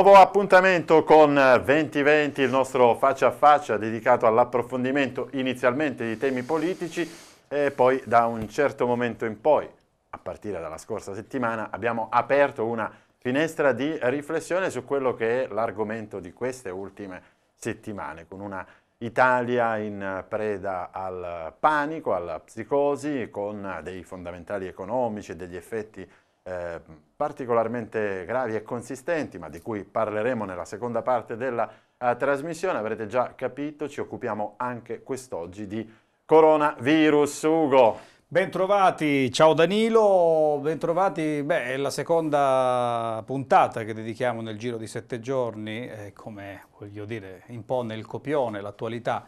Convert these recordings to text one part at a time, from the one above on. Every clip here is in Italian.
Nuovo appuntamento con 2020, il nostro faccia a faccia dedicato all'approfondimento inizialmente di temi politici e poi da un certo momento in poi, a partire dalla scorsa settimana, abbiamo aperto una finestra di riflessione su quello che è l'argomento di queste ultime settimane, con una Italia in preda al panico, alla psicosi, con dei fondamentali economici e degli effetti eh, particolarmente gravi e consistenti, ma di cui parleremo nella seconda parte della uh, trasmissione. Avrete già capito, ci occupiamo anche quest'oggi di coronavirus. Ugo. Bentrovati, ciao Danilo, bentrovati, beh è la seconda puntata che dedichiamo nel giro di sette giorni, eh, come voglio dire impone il copione, l'attualità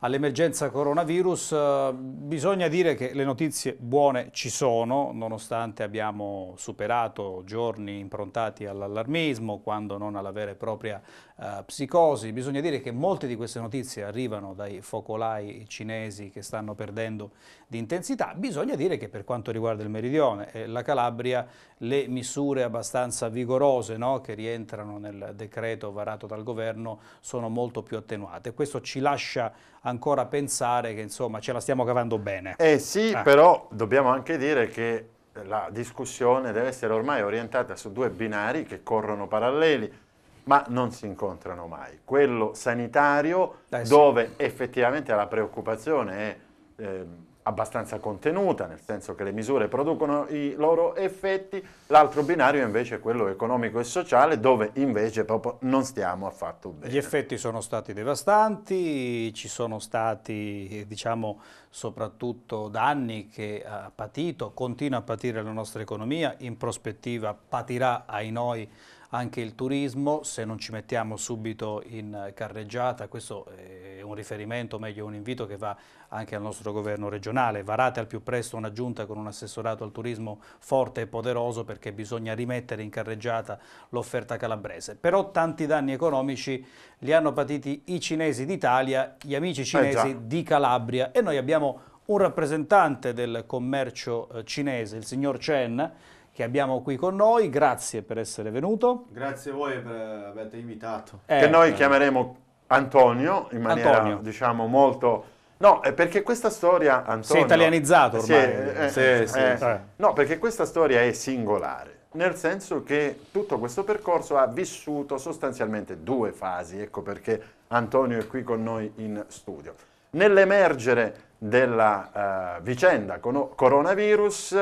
all'emergenza coronavirus. Eh, bisogna dire che le notizie buone ci sono, nonostante abbiamo superato giorni improntati all'allarmismo, quando non alla vera e propria eh, psicosi. Bisogna dire che molte di queste notizie arrivano dai focolai cinesi che stanno perdendo di intensità. Bisogna dire che per quanto riguarda il meridione e eh, la Calabria le misure abbastanza vigorose no, che rientrano nel decreto varato dal governo sono molto più attenuate. Questo ci lascia ancora pensare che insomma ce la stiamo cavando bene. Eh sì, ah. però dobbiamo anche dire che la discussione deve essere ormai orientata su due binari che corrono paralleli ma non si incontrano mai. Quello sanitario, Dai, eh sì. dove effettivamente la preoccupazione è eh, abbastanza contenuta, nel senso che le misure producono i loro effetti, l'altro binario invece è quello economico e sociale, dove invece proprio non stiamo affatto bene. Gli effetti sono stati devastanti, ci sono stati, diciamo, soprattutto danni che ha patito, continua a patire la nostra economia, in prospettiva patirà ai noi anche il turismo, se non ci mettiamo subito in carreggiata, questo è un riferimento, o meglio un invito che va anche al nostro governo regionale, varate al più presto una giunta con un assessorato al turismo forte e poderoso perché bisogna rimettere in carreggiata l'offerta calabrese. Però tanti danni economici li hanno patiti i cinesi d'Italia, gli amici eh, cinesi eh di Calabria e noi abbiamo un rappresentante del commercio eh, cinese, il signor Chen, che abbiamo qui con noi. Grazie per essere venuto. Grazie a voi per averti invitato. Eh, che noi eh. chiameremo Antonio in maniera, Antonio. diciamo, molto... No, perché questa storia, Antonio... Si italianizzato ormai. Eh, sì, eh, sì, sì, eh, no, perché questa storia è singolare nel senso che tutto questo percorso ha vissuto sostanzialmente due fasi, ecco perché Antonio è qui con noi in studio. Nell'emergere della uh, vicenda con- coronavirus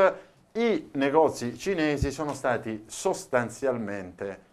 i negozi cinesi sono stati sostanzialmente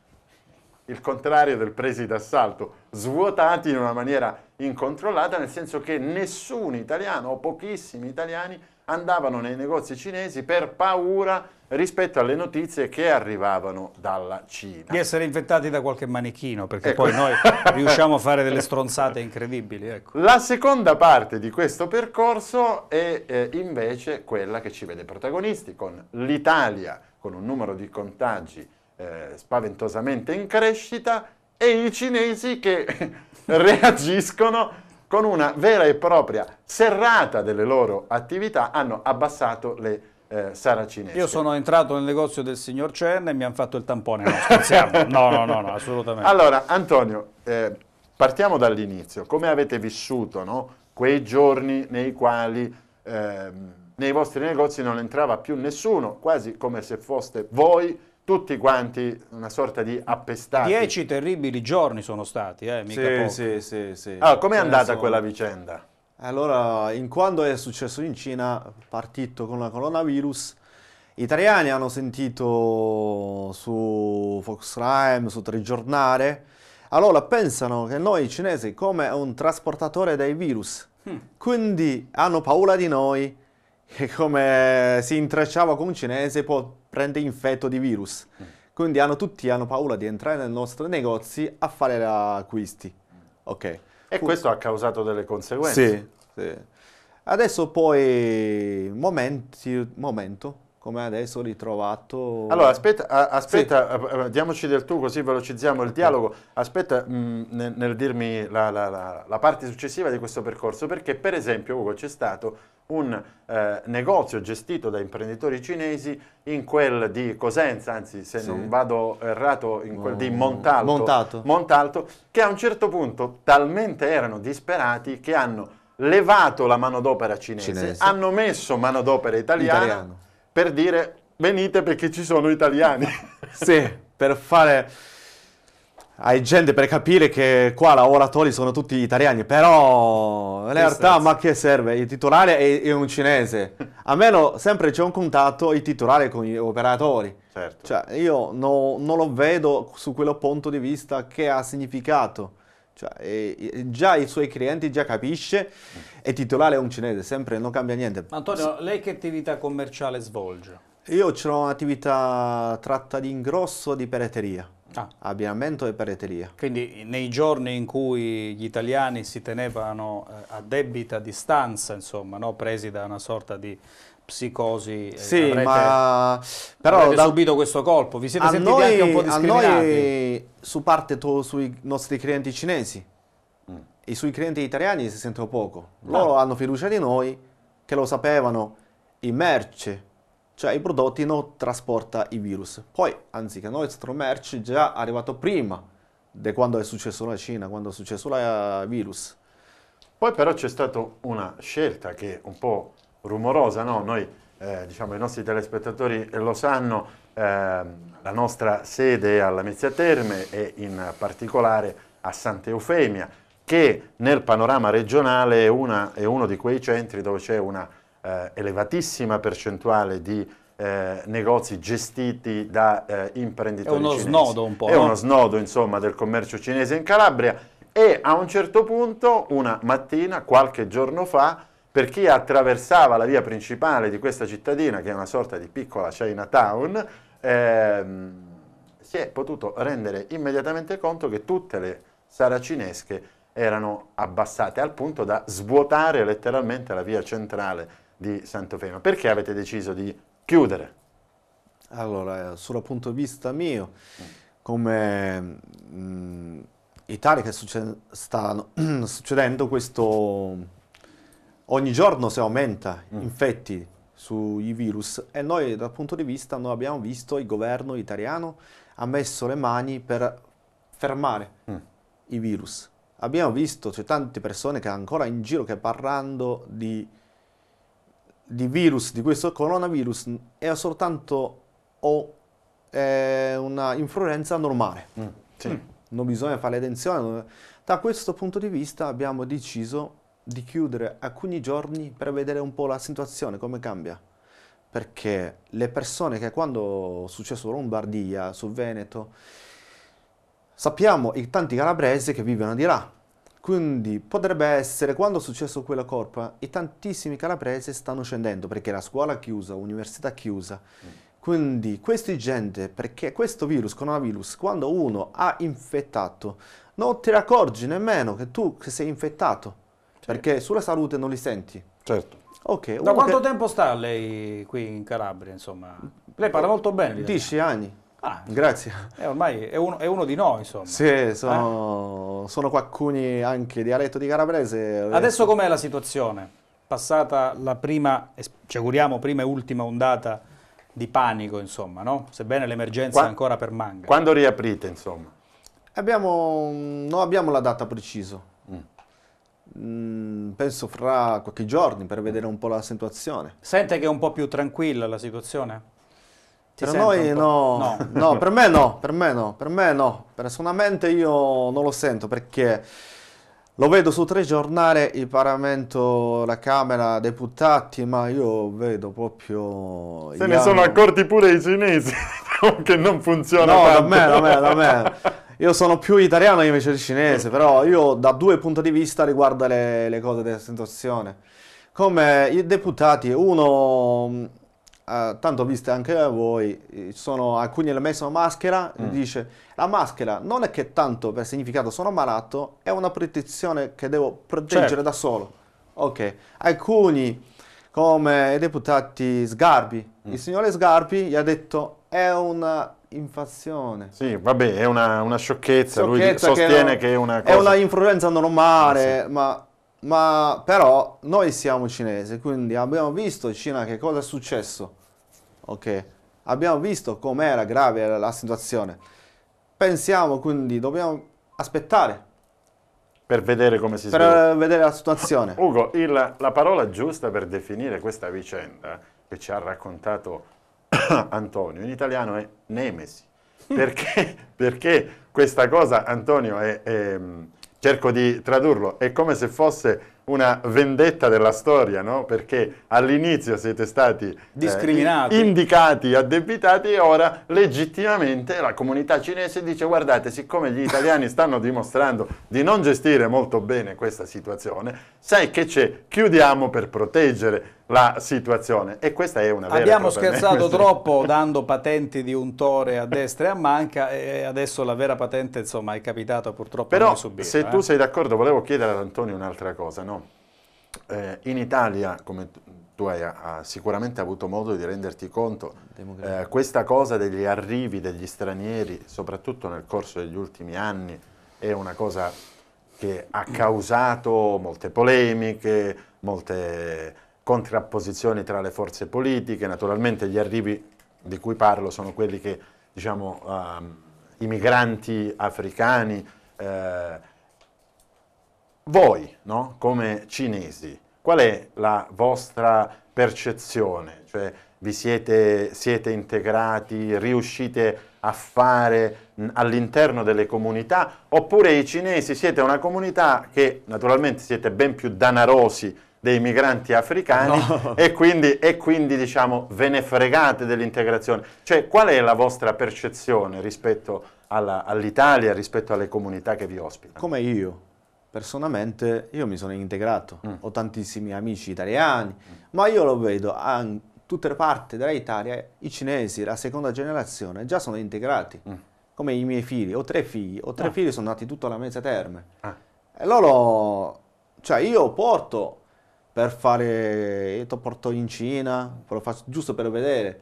il contrario del presi d'assalto, svuotati in una maniera incontrollata, nel senso che nessun italiano o pochissimi italiani andavano nei negozi cinesi per paura rispetto alle notizie che arrivavano dalla Cina. Di essere infettati da qualche manichino, perché ecco. poi noi riusciamo a fare delle stronzate incredibili. Ecco. La seconda parte di questo percorso è eh, invece quella che ci vede protagonisti, con l'Italia, con un numero di contagi eh, spaventosamente in crescita, e i cinesi che reagiscono con una vera e propria serrata delle loro attività hanno abbassato le eh, saracinesche. Io sono entrato nel negozio del signor Cern e mi hanno fatto il tampone, no scherziamo, no, no, no, no, assolutamente. Allora Antonio, eh, partiamo dall'inizio, come avete vissuto no? quei giorni nei quali... Eh, nei vostri negozi non entrava più nessuno, quasi come se foste voi tutti quanti una sorta di appestati. Dieci terribili giorni sono stati, eh, mica sì, sì, sì, sì, Allora, ah, com'è cioè, andata sono... quella vicenda? Allora, in quando è successo in Cina, partito con la coronavirus, gli italiani hanno sentito su Fox Crime, su Trigiornale, allora pensano che noi cinesi come un trasportatore dei virus, hm. quindi hanno paura di noi, che come si intrecciava con un cinese può prendere infetto di virus. Mm. Quindi hanno, tutti hanno paura di entrare nei nostri negozi a fare acquisti. Ok. E questo ha causato delle conseguenze. Sì, sì. Adesso poi, momenti, momento, come adesso ritrovato... Allora, aspetta, aspetta sì. Eh, eh, diamoci del tu così velocizziamo il dialogo. Aspetta mh, mm, nel, nel, dirmi la, la, la, la, parte successiva di questo percorso, perché per esempio Ugo c'è stato un eh, negozio gestito da imprenditori cinesi in quel di Cosenza, anzi se sì. non vado errato, in quel no. di mm, Montalto, Montato. Montalto, che a un certo punto talmente erano disperati che hanno levato la manodopera cinese, cinese. hanno messo manodopera italiana. Italiano per dire venite perché ci sono italiani. sì, per fare ai gente per capire che qua lavoratori sono tutti italiani, però in realtà ma che serve? Il titolare è, è un cinese, a meno sempre c'è un contatto il titolare con gli operatori. Certo. Cioè, io no, non lo vedo su quello punto di vista che ha significato. Cioè, eh, già i suoi clienti già capisce, è titolare un cinese, sempre non cambia niente. Antonio, lei che attività commerciale svolge? Io ho un'attività tratta di ingrosso di pereteria. Ah. Abbinamento e pereteria. Quindi nei giorni in cui gli italiani si tenevano eh, a debita distanza, insomma, no? presi da una sorta di psicosi eh, sì, avrete, ma... però avete da... subito questo colpo vi siete a sentiti noi, anche un po' discriminati a noi su parte to, sui nostri clienti cinesi mm. e sui clienti italiani si sentono poco ah. loro no. hanno fiducia di noi che lo sapevano i merce cioè i prodotti non trasporta i virus poi anziché noi il nostro merce già è arrivato prima di quando è successo la Cina quando è successo il virus poi però c'è stata una scelta che un po' rumorosa, no? Noi, eh, diciamo, i nostri telespettatori lo sanno, eh, la nostra sede è alla Mezzia Terme e in particolare a Santa Eufemia, che nel panorama regionale è, una, è, uno di quei centri dove c'è una eh, elevatissima percentuale di eh, negozi gestiti da eh, imprenditori È uno cinesi. snodo un po'. È no? uno snodo, insomma, del commercio cinese in Calabria e a un certo punto, una mattina, qualche giorno fa, per chi attraversava la via principale di questa cittadina, che è una sorta di piccola Chinatown, ehm, si è potuto rendere immediatamente conto che tutte le saracinesche erano abbassate al punto da svuotare letteralmente la via centrale di Santofema. Perché avete deciso di chiudere? Allora, eh, sul punto di vista mio, come mh, mm, Italia che succe- sta succedendo questo ogni giorno si aumenta mm. infetti sui virus e noi dal punto di vista noi abbiamo visto il governo italiano ha messo le mani per fermare mm. i virus. Abbiamo visto, c'è tante persone che ancora in giro che parlando di, di virus, di questo coronavirus, è soltanto o, è una influenza normale. Mm. Sì. Mm. Non bisogna fare attenzione. Da questo punto di vista abbiamo deciso di chiudere alcuni giorni per vedere un po' la situazione, come cambia. Perché le persone che quando è successo Lombardia, sul Veneto, sappiamo i tanti calabresi che vivono di là. Quindi potrebbe essere, quando è successo quella corpa, i tantissimi calabresi stanno scendendo perché la scuola è chiusa, l'università è chiusa. Quindi questa gente, perché questo virus, coronavirus, quando uno ha infettato, non ti accorgi nemmeno che tu sei infettato perché sulla salute non li senti. Certo. Okay, da quanto che... tempo sta lei qui in Calabria? Insomma? Lei parla molto bene. Dieci anni. Ah, Grazie. Eh, ormai è uno, è uno, di noi, insomma. Sì, sono, eh? sono qualcuni anche dialetto di calabrese. Adesso com'è la situazione? Passata la prima, ci auguriamo, prima e ultima ondata di panico, insomma, no? Sebbene l'emergenza Qua... ancora per manga. Quando riaprite, insomma? Abbiamo, non abbiamo la data precisa. Mm, penso fra qualche giorno per vedere un po' la situazione. Sente che è un po' più tranquilla la situazione? Ti per noi no. No. no, per me no, per me no, per me no. Personalmente io non lo sento perché lo vedo su tre giornali, il Parlamento, la Camera, deputati, ma io vedo proprio... Se ne anni. sono accorti pure i cinesi che non funziona No, tanto. da me, da me, da me. Io sono più italiano invece di cinese, mm. però io da due punti di vista riguardo le, le cose della situazione. Come i deputati, uno, eh, tanto viste anche voi, sono alcuni hanno messo maschera, mm. dice la maschera non è che tanto per significato sono malato, è una protezione che devo proteggere certo. da solo. Ok, alcuni come i deputati Sgarbi, mm. il signore Sgarbi gli ha detto è una infazione. Sì, vabbè, è una, una sciocchezza. sciocchezza, lui sostiene che, non, che, è una cosa... È una influenza normale, eh sì. ma, ma, però noi siamo cinesi, quindi abbiamo visto in Cina che cosa è successo, ok? Abbiamo visto com'era grave la situazione. Pensiamo quindi, dobbiamo aspettare. Per vedere come si sviluppa. Per vedere la situazione. Ugo, il, la parola giusta per definire questa vicenda che ci ha raccontato Antonio, in italiano è nemesi. Perché, perché questa cosa, Antonio, è, è, mm, cerco di tradurlo, è come se fosse una vendetta della storia, no? perché all'inizio siete stati eh, discriminati, eh, indicati, addebitati e ora legittimamente la comunità cinese dice guardate, siccome gli italiani stanno dimostrando di non gestire molto bene questa situazione, sai che c'è, chiudiamo per proteggere la situazione e questa è una vera Abbiamo scherzato troppo dando patenti di untore a destra e a manca e adesso la vera patente insomma è capitata purtroppo Però, subire, se eh? tu sei d'accordo volevo chiedere ad Antonio un'altra cosa, no? eh, in Italia, come tu hai ha sicuramente avuto modo di renderti conto, eh, questa cosa degli arrivi degli stranieri, soprattutto nel corso degli ultimi anni, è una cosa che ha causato molte polemiche, molte contrapposizioni tra le forze politiche. Naturalmente gli arrivi di cui parlo sono quelli che, diciamo, eh, i migranti africani... Eh, voi, no? come cinesi, qual è la vostra percezione? Cioè, vi siete, siete integrati, riuscite a fare all'interno delle comunità, oppure i cinesi siete una comunità che naturalmente siete ben più danarosi dei migranti africani no. e, quindi, e quindi diciamo ve ne fregate dell'integrazione. Cioè qual è la vostra percezione rispetto all'Italia, rispetto alle comunità che vi ospitano? Come io, personalmente io mi sono integrato, mm. ho tantissimi amici italiani, mm. ma io lo vedo in tutte le parti dell'Italia, i cinesi, la seconda generazione, già sono integrati, mm. come i miei figli, ho tre figli, ho tre ah. figli sono nati tutto alla mezza terme, ah. e loro, cioè io porto per fare, io porto in Cina, faccio, giusto per vedere,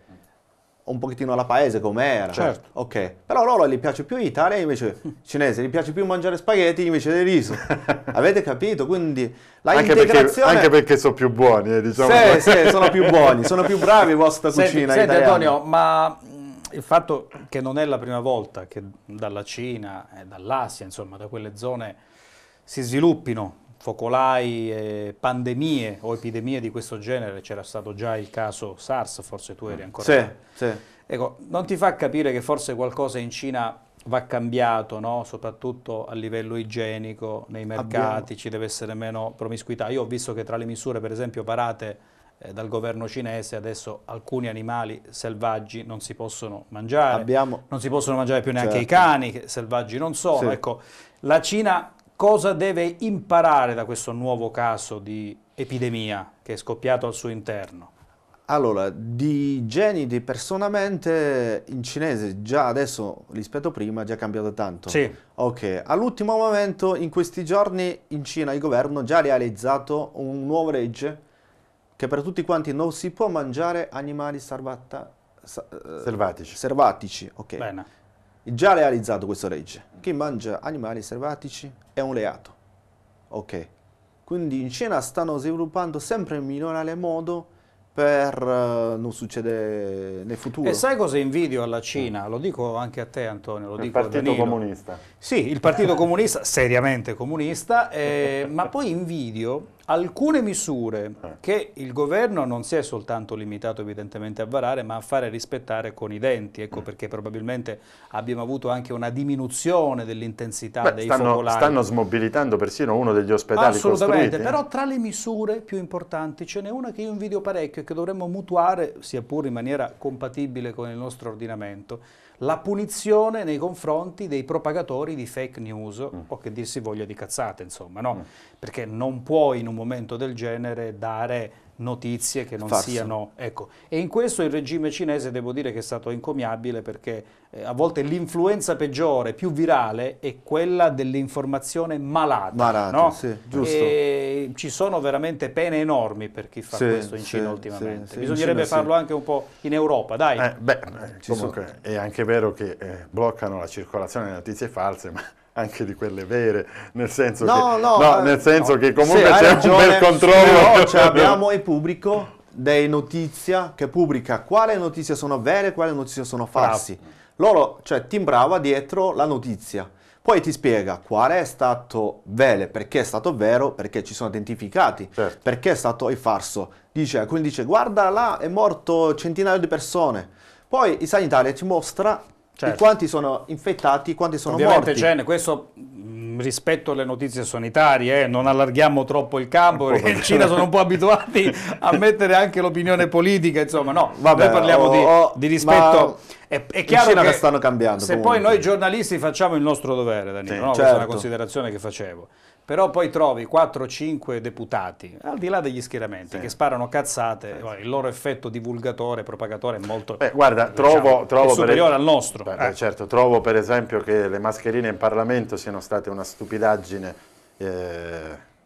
un pochettino alla paese com'era. Certo. Ok, però loro gli piace più l'Italia invece cinese, gli piace più mangiare spaghetti invece del riso. Avete capito? Quindi la anche integrazione... Perché, anche perché sono più buoni, eh, diciamo. Sì, sì, sono più buoni, sono più bravi vostra cucina senti, italiana. Antonio, ma mm, il fatto che non è la prima volta che dalla Cina, e dall'Asia, insomma, da quelle zone si sviluppino focolai, eh, pandemie o epidemie di questo genere, c'era stato già il caso SARS, forse tu eri mm. ancora... Sì, sì. Ecco, non ti fa capire che forse qualcosa in Cina va cambiato, no? soprattutto a livello igienico, nei mercati Abbiamo. ci deve essere meno promiscuità. Io ho visto che tra le misure, per esempio, parate eh, dal governo cinese, adesso alcuni animali selvaggi non si possono mangiare, Abbiamo. non si possono mangiare più neanche certo. i cani, che selvaggi non sono. Sì. Ecco, la Cina cosa deve imparare da questo nuovo caso di epidemia che è scoppiato al suo interno? Allora, di igiene di personalmente in cinese già adesso rispetto a prima è già cambiato tanto. Sì. Ok, all'ultimo momento in questi giorni in Cina il governo ha già realizzato un nuovo legge che per tutti quanti non si può mangiare animali salvata, sa, eh, selvatici. selvatici okay. Bene già realizzato questa legge. Chi mangia animali selvatici è un reato. Ok. Quindi in Cina stanno sviluppando sempre in migliorare modo per uh, non succedere nel futuro. E sai cosa invidio alla Cina? Lo dico anche a te Antonio, lo il dico Partito Danilo. Comunista. Sì, il Partito Comunista, seriamente comunista, eh, ma poi invidio alcune misure eh. che il governo non si è soltanto limitato evidentemente a varare, ma a fare rispettare con i denti, ecco mm. perché probabilmente abbiamo avuto anche una diminuzione dell'intensità dei stanno, focolai. Stanno smobilitando persino uno degli ospedali Assolutamente, costruiti. però tra le misure più importanti ce n'è una che io invidio parecchio e che dovremmo mutuare, sia pur in maniera compatibile con il nostro ordinamento, la punizione nei confronti dei propagatori di fake news mm. o che dir si voglia di cazzate, insomma, no? mm. Perché non puoi in un momento del genere dare notizie che non Farsa. siano... Ecco. E in questo il regime cinese devo dire che è stato incomiabile perché eh, a volte l'influenza peggiore, più virale, è quella dell'informazione malata. Malata, no? sì, giusto. E ci sono veramente pene enormi per chi fa sì, questo in Cina sì, ultimamente. Bisognerebbe Cina, farlo anche un po' in Europa, dai. Eh, beh, eh, comunque, è anche vero che eh, bloccano la circolazione di notizie false, ma anche di quelle vere, nel senso, no, che, no, no, eh, nel senso che, comunque c'è ragione, un bel controllo. Però, cioè, abbiamo il pubblico dei notizia che pubblica quale notizie sono vere e quale notizie sono false. Loro, cioè, timbrava dietro la notizia. Poi ti spiega qual è stato vero, perché è stato vero, perché ci sono identificati, certo. perché è stato il farso. Dice, quindi dice, guarda là, è morto centinaio di persone. Poi il sanitario ti mostra Certo. quanti sono infettati, quanti sono Ovviamente, morti. Ovviamente, questo mm, rispetto alle notizie sanitarie, eh, non allarghiamo troppo il campo, perché in Cina sono un po' abituati a mettere anche l'opinione politica, insomma, no, Vabbè, noi parliamo oh, di, di, rispetto. È, è chiaro che, che stanno cambiando. Se comunque. poi noi giornalisti facciamo il nostro dovere, Danilo, sì, no? certo. questa è una certo. considerazione che facevo però poi trovi 4-5 deputati, al di là degli schieramenti, sì. che sparano cazzate, sì. il loro effetto divulgatore, propagatore è molto Beh, guarda, diciamo, trovo, trovo superiore es- al nostro. Beh, eh. certo, trovo per esempio che le mascherine in Parlamento siano state una stupidaggine eh,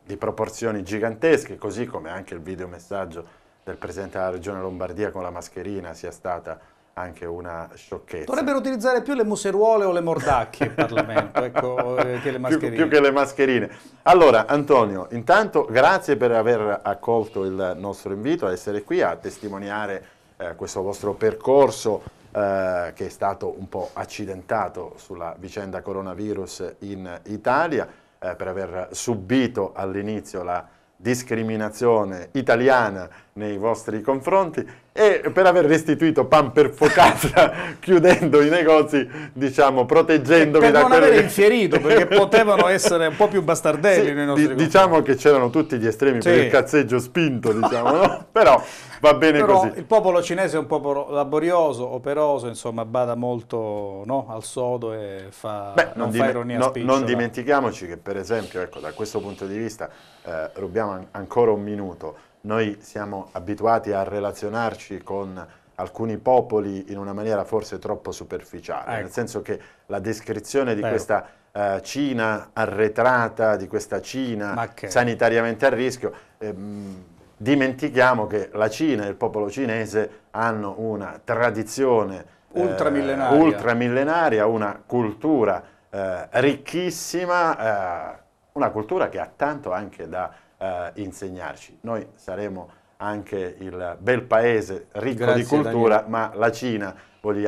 di proporzioni gigantesche, così come anche il videomessaggio del Presidente della Regione Lombardia con la mascherina sia stata anche una sciocchezza. Dovrebbero utilizzare più le museruole o le mordacchie in Parlamento, ecco, eh, che le mascherine. Più, più, che le mascherine. Allora, Antonio, intanto grazie per aver accolto il nostro invito a essere qui a testimoniare eh, questo vostro percorso eh, che è stato un po' accidentato sulla vicenda coronavirus in Italia, eh, per aver subito all'inizio la discriminazione italiana nei vostri confronti e per aver restituito pan per focaccia chiudendo i negozi, diciamo, proteggendovi e da quello che... non aver infierito, perché potevano essere un po' più bastardelli sì, nei nostri di, Diciamo che c'erano tutti gli estremi sì. per il cazzeggio spinto, diciamo, no? però va bene però così. Il popolo cinese è un popolo laborioso, operoso, insomma, bada molto no? al sodo e fa, Beh, non, non fa ironia no, Non dimentichiamoci che, per esempio, ecco, da questo punto di vista eh, rubiamo an ancora un minuto, noi siamo abituati a relazionarci con alcuni popoli in una maniera forse troppo superficiale, ecco. nel senso che la descrizione di Beh. questa eh, Cina arretrata, di questa Cina sanitariamente a rischio, ehm, dimentichiamo che la Cina e il popolo cinese hanno una tradizione eh, ultramillenaria, eh, ultramillenaria una cultura eh, ricchissima eh, una cultura che ha tanto anche da eh, insegnarci. Noi saremo anche il bel paese ricco Grazie, di cultura, Daniele. ma la Cina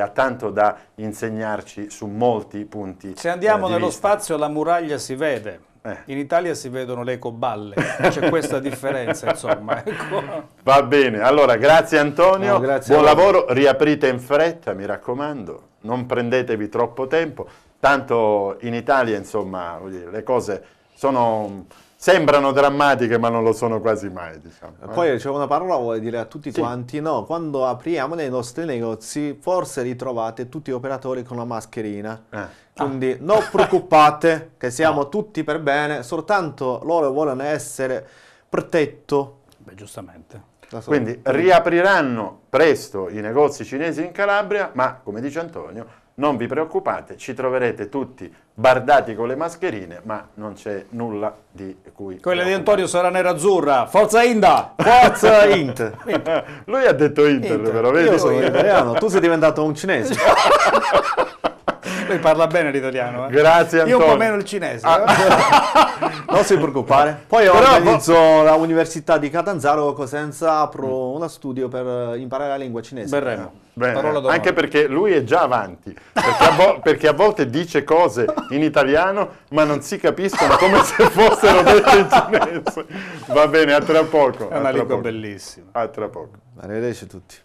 ha tanto da insegnarci su molti punti. Se andiamo eh, nello vista. spazio la muraglia si vede. Eh. In Italia si vedono le coballe, c'è questa differenza insomma. Ecco. Va bene, allora grazie Antonio, no, grazie buon lavoro, riaprite in fretta mi raccomando, non prendetevi troppo tempo, tanto in Italia insomma dire, le cose sono, sembrano drammatiche ma non lo sono quasi mai. Diciamo, eh. Poi c'è una parola che vuole dire a tutti sì. quanti, no, quando apriamo nei nostri negozi forse ritrovate tutti gli operatori con la mascherina. Eh. Quindi ah. non preoccupate che siamo no. tutti per bene, soltanto loro vogliono essere protetto. Beh, giustamente. Quindi riapriranno presto i negozi cinesi in Calabria, ma come dice Antonio, non vi preoccupate, ci troverete tutti bardati con le mascherine, ma non c'è nulla di cui... Quella di Antonio sarà nera-azzurra. Forza Inda! Forza Int! Lui ha detto Inter, Inter. però vedi? Io sono italiano, tu sei diventato un cinese. Lui parla bene l'italiano. Eh. Grazie Antonio. Io un po' meno il cinese. Ah. Eh. non si preoccupare. Poi Però organizzo po- l'università di Catanzaro Cosenza, apro mm. uno studio per imparare la lingua cinese. Verremo. Beh, anche perché lui è già avanti, perché a, perché a, volte dice cose in italiano ma non si capiscono come se fossero dette in cinese. Va bene, a tra poco. È una lingua bellissima. A tra poco. Arrivederci a tutti.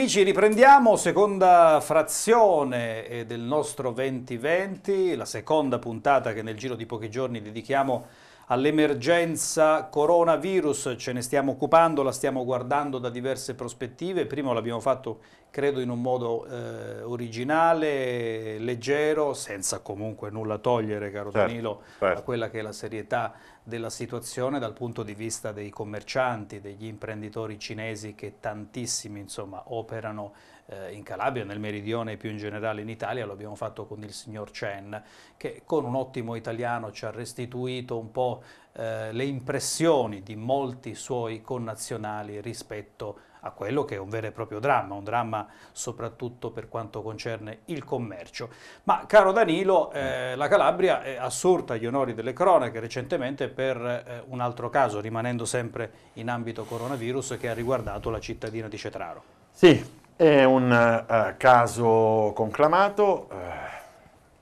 amici, riprendiamo seconda frazione eh, del nostro 2020, la seconda puntata che nel giro di pochi giorni dedichiamo all'emergenza coronavirus. Ce ne stiamo occupando, la stiamo guardando da diverse prospettive. Prima l'abbiamo fatto, credo, in un modo eh, originale, leggero, senza comunque nulla togliere, caro certo, Danilo, certo. a quella che è la serietà della situazione dal punto di vista dei commercianti, degli imprenditori cinesi che tantissimi insomma, operano eh, in Calabria, nel meridione e più in generale in Italia, lo abbiamo fatto con il signor Chen, che con un ottimo italiano ci ha restituito un po' eh, le impressioni di molti suoi connazionali rispetto a a quello che è un vero e proprio dramma, un dramma soprattutto per quanto concerne il commercio. Ma caro Danilo, eh, mm. la Calabria è assorta agli onori delle cronache recentemente per eh, un altro caso, rimanendo sempre in ambito coronavirus, che ha riguardato la cittadina di Cetraro. Sì, è un eh, caso conclamato eh,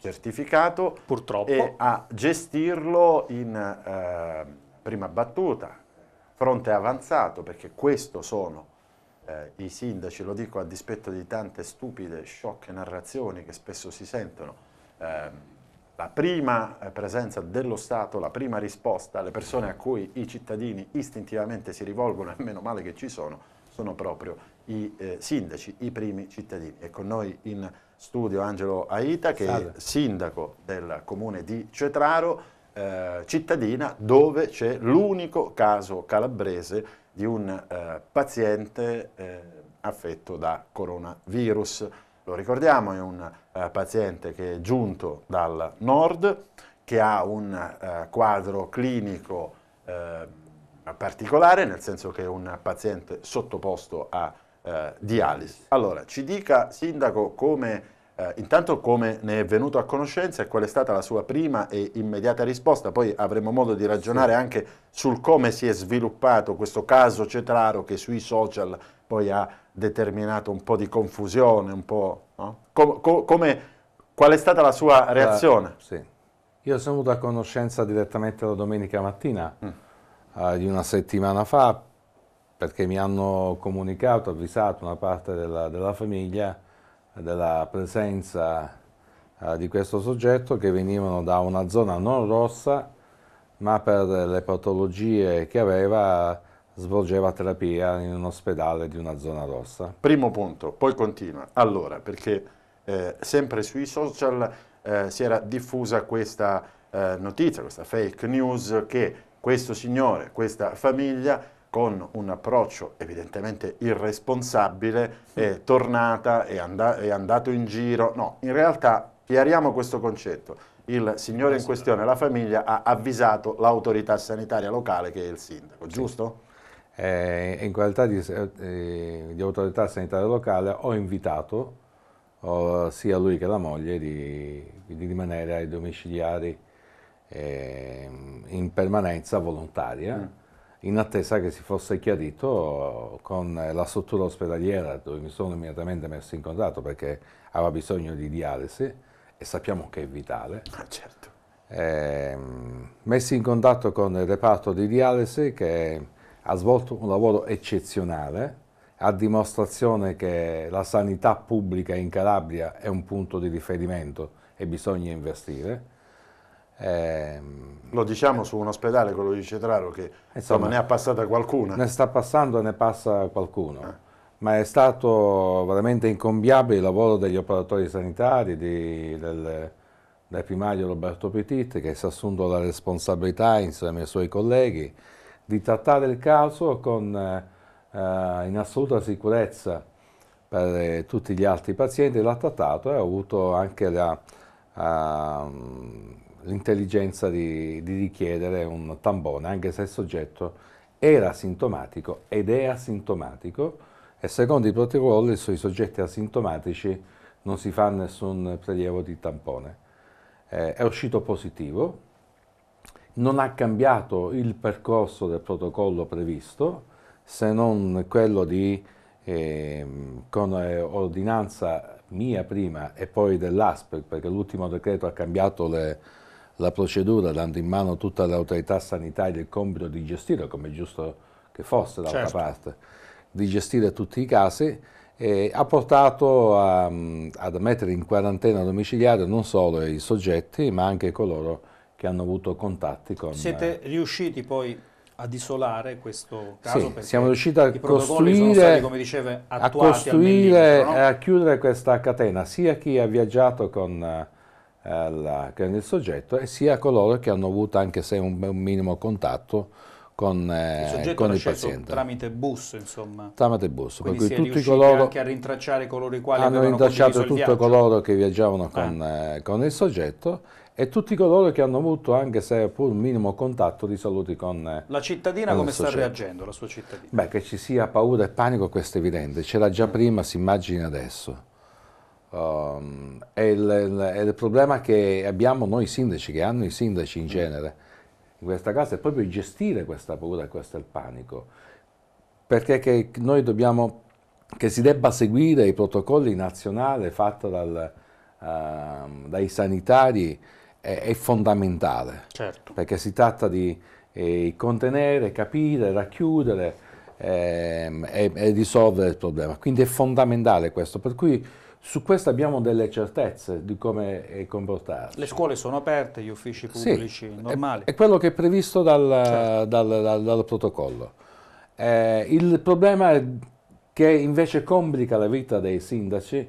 certificato Purtroppo. e a gestirlo in eh, prima battuta, fronte avanzato, perché questo sono eh, i sindaci, lo dico a dispetto di tante stupide, sciocche narrazioni che spesso si sentono, eh, la prima eh, presenza dello Stato, la prima risposta alle persone a cui i cittadini istintivamente si rivolgono, e meno male che ci sono, sono proprio i eh, sindaci, i primi cittadini. E con noi in studio Angelo Aita, che Salve. è sindaco del comune di Cetraro, eh, cittadina dove c'è l'unico caso calabrese di un eh, paziente eh, affetto da coronavirus. Lo ricordiamo, è un eh, paziente che è giunto dal nord, che ha un eh, quadro clinico eh, particolare, nel senso che è un paziente sottoposto a eh, dialisi. Allora, ci dica, Sindaco, come eh, intanto come ne è venuto a conoscenza e qual è stata la sua prima e immediata risposta, poi avremo modo di ragionare sì. anche sul come si è sviluppato questo caso Cetraro che sui social poi ha determinato un po' di confusione, un po'... No? Com com come, qual è stata la sua eh, reazione? Uh, sì. Io sono venuto a conoscenza direttamente la domenica mattina, mm. uh, di una settimana fa, perché mi hanno comunicato, avvisato una parte della, della famiglia della presenza eh, di questo soggetto che venivano da una zona non rossa ma per le patologie che aveva svolgeva terapia in un ospedale di una zona rossa. Primo punto, poi continua. Allora, perché eh, sempre sui social eh, si era diffusa questa eh, notizia, questa fake news che questo signore, questa famiglia con un approccio evidentemente irresponsabile, è tornata, è, and- è andato in giro. No, in realtà chiariamo questo concetto il signore in questione, la famiglia, ha avvisato l'autorità sanitaria locale che è il sindaco, giusto? Sì. Eh, in qualità di, eh, di, autorità sanitaria locale ho invitato oh, sia lui che la moglie di, di rimanere ai domiciliari eh, in permanenza volontaria. Mm in attesa che si fosse chiarito con la struttura ospedaliera dove mi sono immediatamente messo in contatto perché aveva bisogno di dialisi e sappiamo che è vitale. Ah, certo. E, ehm, messi in contatto con il reparto di dialisi che ha svolto un lavoro eccezionale a dimostrazione che la sanità pubblica in Calabria è un punto di riferimento e bisogna investire Ehm, Lo diciamo su un ospedale, quello di Cetraro, che insomma, insomma, ne ha passata qualcuna. Ne sta passando e ne passa qualcuno. Eh. Ma è stato veramente incombiabile il lavoro degli operatori sanitari, di, del, del primario Roberto Petit, che si è assunto la responsabilità insieme ai suoi colleghi di trattare il caso con, eh, in assoluta sicurezza per eh, tutti gli altri pazienti, l'ha trattato e ha avuto anche la... Eh, l'intelligenza di, di richiedere un tambone, anche se il soggetto era asintomatico ed è asintomatico e secondo i protocolli sui soggetti asintomatici non si fa nessun prelievo di tampone. Eh, è uscito positivo, non ha cambiato il percorso del protocollo previsto, se non quello di, ehm, eh, con ordinanza mia prima e poi dell'ASPEC, perché l'ultimo decreto ha cambiato le, la procedura dando in mano tutta l'autorità sanitaria il compito di gestire, come è giusto che fosse d'altra certo. parte, di gestire tutti i casi, eh, ha portato a, ad mettere in quarantena domiciliare non solo i soggetti ma anche coloro che hanno avuto contatti con... Siete eh, riusciti poi ad isolare questo caso? Sì, siamo riusciti a costruire, stati, come diceva, a costruire e no? a chiudere questa catena, sia chi ha viaggiato con eh, alla carne soggetto e sia coloro che hanno avuto anche se un, un minimo contatto con, eh, il, con il paziente. Tramite bus, insomma. Tramite bus, Quindi per cui tutti coloro anche a rintracciare coloro i quali hanno rintracciato tutto coloro che viaggiavano eh. con, ah. eh, con, il soggetto e tutti coloro che hanno avuto anche se pur un minimo contatto di saluti con eh, La cittadina con come sta reagendo la sua cittadina? Beh, che ci sia paura e panico questo è evidente, c'era già mm. prima, si immagina adesso um, è, il, è, il, problema che abbiamo noi sindaci, che hanno i sindaci in mm. genere in questa casa, è proprio gestire questa paura, questo è il panico, perché che noi dobbiamo, che si debba seguire i protocolli nazionali fatti dal, uh, dai sanitari è, è fondamentale, certo. perché si tratta di eh, contenere, capire, racchiudere, ehm, e, risolvere il problema. Quindi è fondamentale questo, per cui su questo abbiamo delle certezze di come eh, comportarsi. Le scuole sono aperte, gli uffici pubblici sì, normali? È, è, quello che è previsto dal, certo. dal, dal, dal protocollo. Eh, il problema è che invece complica la vita dei sindaci,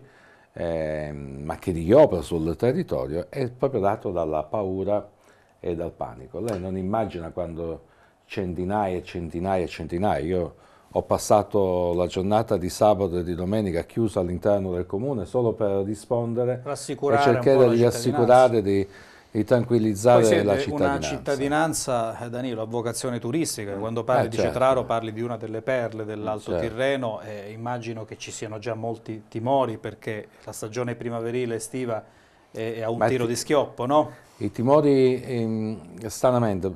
eh, ma che opera sul territorio, è proprio dato dalla paura e dal panico. Lei non immagina quando centinaia e centinaia e centinaia, io ho passato la giornata di sabato e di domenica chiusa all'interno del comune solo per rispondere e cercare di rassicurare di, di tranquillizzare la cittadinanza. una cittadinanza, eh, Danilo, a vocazione turistica, eh, quando parli eh, di Cetraro certo. parli di una delle perle dell'Alto certo. Tirreno e immagino che ci siano già molti timori perché la stagione primaverile estiva è, a un Ma tiro di schioppo, no? I timori, ehm, stranamente,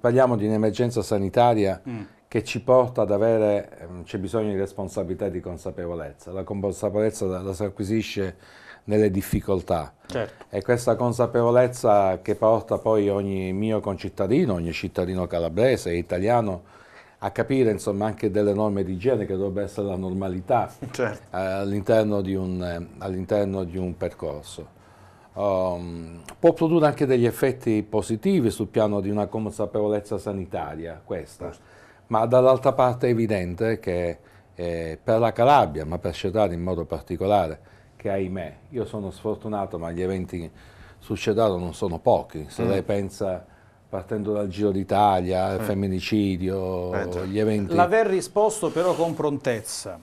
parliamo di un'emergenza sanitaria mm che ci porta ad avere, ehm, c'è bisogno di responsabilità e di consapevolezza. La consapevolezza la si acquisisce nelle difficoltà certo. e questa consapevolezza che porta poi ogni mio concittadino, ogni cittadino calabrese e italiano a capire insomma anche delle norme di igiene che dovrebbe essere la normalità certo. all'interno, di, eh, all di un, percorso. Um, può produrre anche degli effetti positivi sul piano di una consapevolezza sanitaria, questa. Certo ma dall'altra parte è evidente che eh, per la Calabria, ma per Cetano in modo particolare, che ahimè, io sono sfortunato, ma gli eventi su Cetano non sono pochi, se mm. lei pensa partendo dal Giro d'Italia, mm. femminicidio, eh, gli eventi... L'aver risposto però con prontezza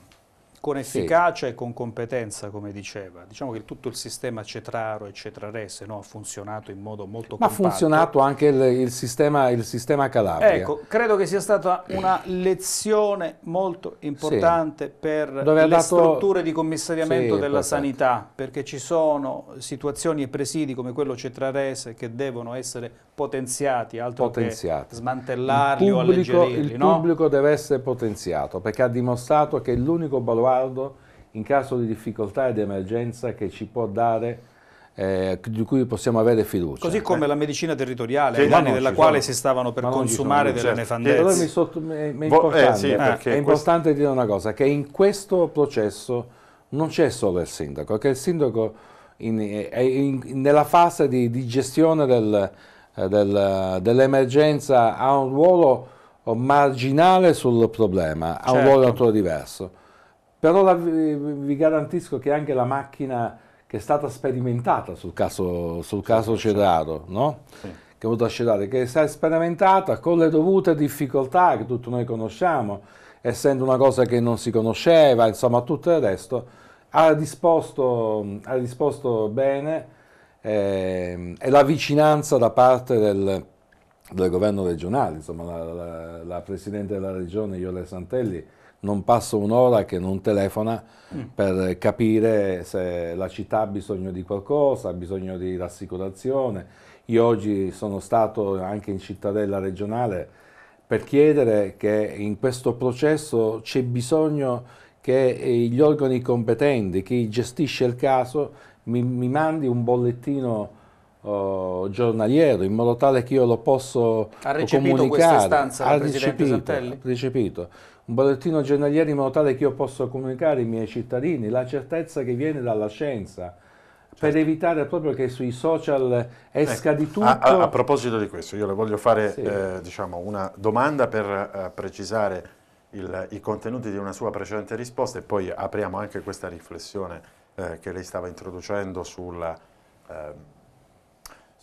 con efficacia sì. e con competenza, come diceva. Diciamo che tutto il sistema cetraro e cetrarese no, ha funzionato in modo molto Ma compatto. Ma ha funzionato anche il, il, sistema, il, sistema, Calabria. Ecco, credo che sia stata una lezione molto importante sì. per Dove le dato... strutture di commissariamento sì, della sanità, perché ci sono situazioni e presidi come quello cetrarese che devono essere potenziati, altro potenziati. che smantellarli pubblico, o alleggerirli. Il no? pubblico deve essere potenziato, perché ha dimostrato che l'unico baluardo salvaguardo in caso di difficoltà ed emergenza che ci può dare eh, di cui possiamo avere fiducia. Così come eh. la medicina territoriale, sì, ai danni della quale sono. si stavano per ma consumare delle certo. nefandezze. Allora mi sotto, è, eh, eh, è, importante, eh, sì, è importante dire una cosa, che in questo processo non c'è solo il sindaco, che il sindaco in, in, in, nella fase di, di gestione del, eh, del, dell'emergenza ha un ruolo marginale sul problema, certo. ha un certo. ruolo ancora diverso però la, vi garantisco che anche la macchina che è stata sperimentata sul caso, sul caso Cedaro, no? sì. che è venuta a Cedaro, che è stata sperimentata con le dovute difficoltà che tutti noi conosciamo, essendo una cosa che non si conosceva, insomma tutto il resto, ha risposto, ha disposto bene eh, e la vicinanza da parte del, del governo regionale, insomma la, la, la Presidente della Regione, Iole Santelli, non passo un'ora che non telefona mm. per capire se la città ha bisogno di qualcosa, ha bisogno di rassicurazione. Io oggi sono stato anche in cittadella regionale per chiedere che in questo processo c'è bisogno che gli organi competenti, chi gestisce il caso, mi, mi mandi un bollettino oh, giornaliero in modo tale che io lo posso ha comunicare. Ha recepito, recepito, un bollettino giornaliero in modo tale che io possa comunicare ai miei cittadini la certezza che viene dalla scienza. Certo. per evitare proprio che sui social ecco, esca ecco, di tutto. A, a, a, proposito di questo, io le voglio fare sì. eh, diciamo una domanda per eh, precisare il, i contenuti di una sua precedente risposta e poi apriamo anche questa riflessione eh, che lei stava introducendo sulla ehm,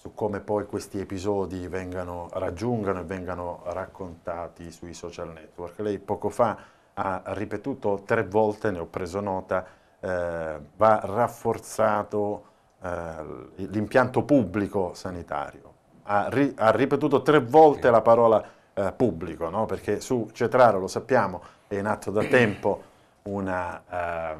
su come poi questi episodi vengano, raggiungano e vengano raccontati sui social network. Lei poco fa ha ripetuto tre volte, ne ho preso nota, eh, va rafforzato eh, l'impianto pubblico sanitario. Ha, ri, ha, ripetuto tre volte la parola eh, pubblico, no? perché su Cetraro, lo sappiamo, è in atto da tempo una ehm,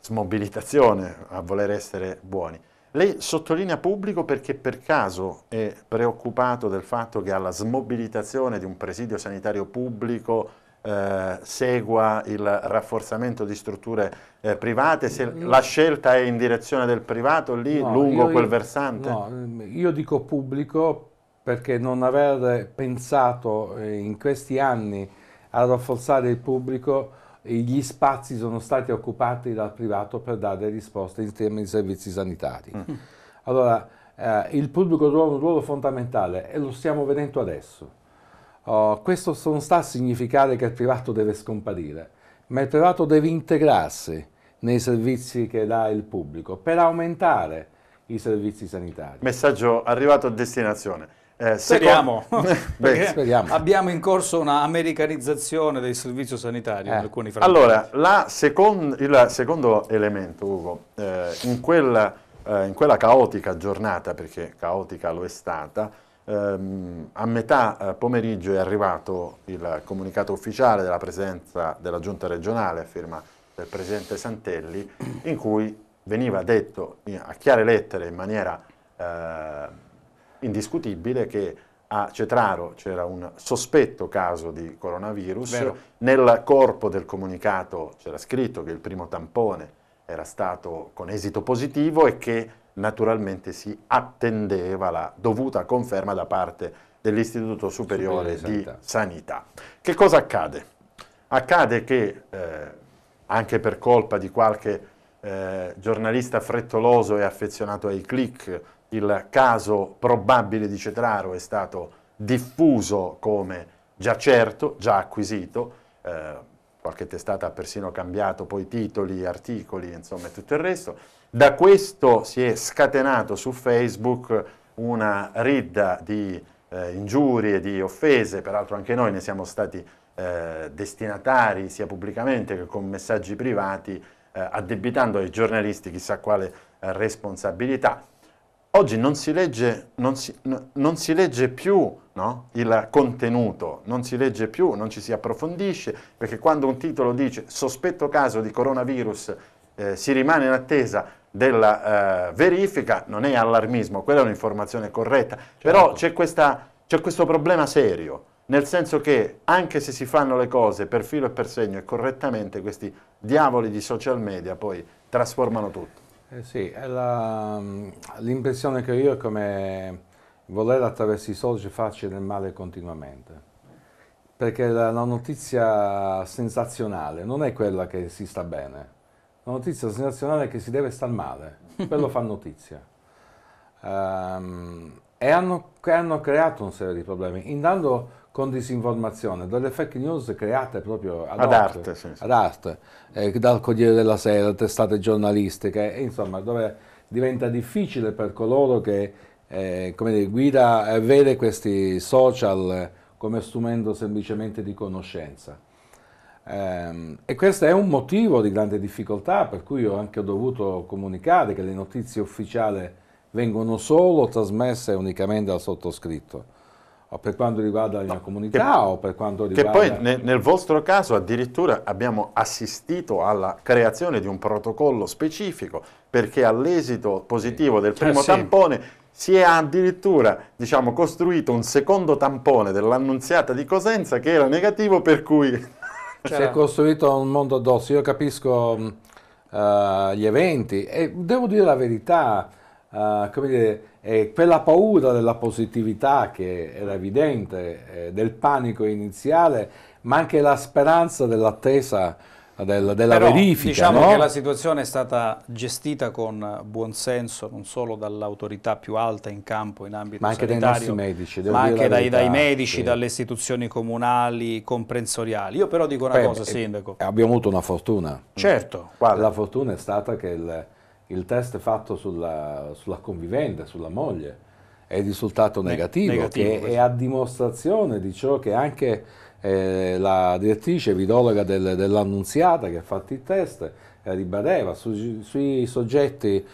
smobilitazione a voler essere buoni. Lei sottolinea pubblico perché per caso è preoccupato del fatto che alla smobilitazione di un presidio sanitario pubblico eh, segua il rafforzamento di strutture eh, private, se mm. la scelta è in direzione del privato lì, no, lungo io, quel versante? No, io dico pubblico perché non aver pensato eh, in questi anni a rafforzare il pubblico gli spazi sono stati occupati dal privato per dare risposte in termini di servizi sanitari. Mm. Allora, eh, il pubblico ruola un ruolo fondamentale e lo stiamo vedendo adesso. Oh, questo non sta a significare che il privato deve scomparire, ma il privato deve integrarsi nei servizi che dà il pubblico per aumentare i servizi sanitari. Messaggio arrivato a destinazione. Eh, speriamo, Beh, speriamo. abbiamo in corso una americanizzazione del servizio sanitario eh. in alcuni fratelli. Allora, la second, il secondo elemento, Ugo, eh, in, quella, eh, in, quella, caotica giornata, perché caotica lo è stata, ehm, a metà eh, pomeriggio è arrivato il comunicato ufficiale della presenza della giunta regionale a firma del presidente Santelli, in cui veniva detto a chiare lettere in maniera eh, indiscutibile che a Cetraro c'era un sospetto caso di coronavirus, Vero. nel corpo del comunicato c'era scritto che il primo tampone era stato con esito positivo e che naturalmente si attendeva la dovuta conferma da parte dell'Istituto Superiore, Superiore di Sanità. Che cosa accade? Accade che eh, anche per colpa di qualche eh, giornalista frettoloso e affezionato ai click il caso probabile di Cetraro è stato diffuso come già certo, già acquisito, eh, qualche testata ha persino cambiato poi titoli, articoli, insomma tutto il resto. Da questo si è scatenato su Facebook una ridda di eh, ingiurie, di offese, peraltro anche noi ne siamo stati eh, destinatari sia pubblicamente che con messaggi privati, eh, addebitando ai giornalisti chissà quale eh, responsabilità. Oggi non si legge, non si, non si legge più no? il contenuto, non si legge più, non ci si approfondisce, perché quando un titolo dice sospetto caso di coronavirus eh, si rimane in attesa della eh, verifica, non è allarmismo, quella è un'informazione corretta, certo. però c'è, questa, c'è questo problema serio, nel senso che anche se si fanno le cose per filo e per segno e correttamente, questi diavoli di social media poi trasformano tutto. Eh sì, mm, l'impressione che io è come voler attraverso i soldi farci del male continuamente. Perché la, la, notizia sensazionale non è quella che si sta bene, la notizia sensazionale è che si deve star male, quello fa notizia. Um, e hanno, hanno, creato un serie di problemi. Intanto con disinformazione, delle fake news create proprio ad, ad arte, arte, sì, sì. Ad arte eh, dal Corriere della Sera, testate giornalistiche, insomma, dove diventa difficile per coloro che eh, dire, guida, eh, vede questi social come strumento semplicemente di conoscenza. Ehm, e questo è un motivo di grande difficoltà per cui ho anche dovuto comunicare che le notizie ufficiali vengono solo trasmesse unicamente al sottoscritto o per quanto riguarda la no, comunità che, o per quanto riguarda... Che poi nel, nel, vostro caso addirittura abbiamo assistito alla creazione di un protocollo specifico perché all'esito positivo del cioè, primo eh, sì. tampone si è addirittura diciamo, costruito un secondo tampone dell'annunziata di Cosenza che era negativo per cui... si è cioè, costruito un mondo addosso, io capisco uh, gli eventi e devo dire la verità, Uh, come dire, eh, quella paura della positività che era evidente, eh, del panico iniziale, ma anche la speranza dell'attesa del, della Però, verifica. Diciamo no? che la situazione è stata gestita con buon senso non solo dall'autorità più alta in campo in ambito ma sanitario, dai medici, ma anche dai, verità, dai, medici, sì. dalle istituzioni comunali, comprensoriali. Io però dico una Beh, cosa, eh, Sindaco. Abbiamo avuto una fortuna. Certo. Quale? La fortuna è stata che il, il test fatto sulla, sulla convivente, sulla moglie, è risultato negativo, negativo che questo. è a dimostrazione di ciò che anche eh, la direttrice virologa del, dell'annunziata che ha fatto il test eh, ribadeva su, sui soggetti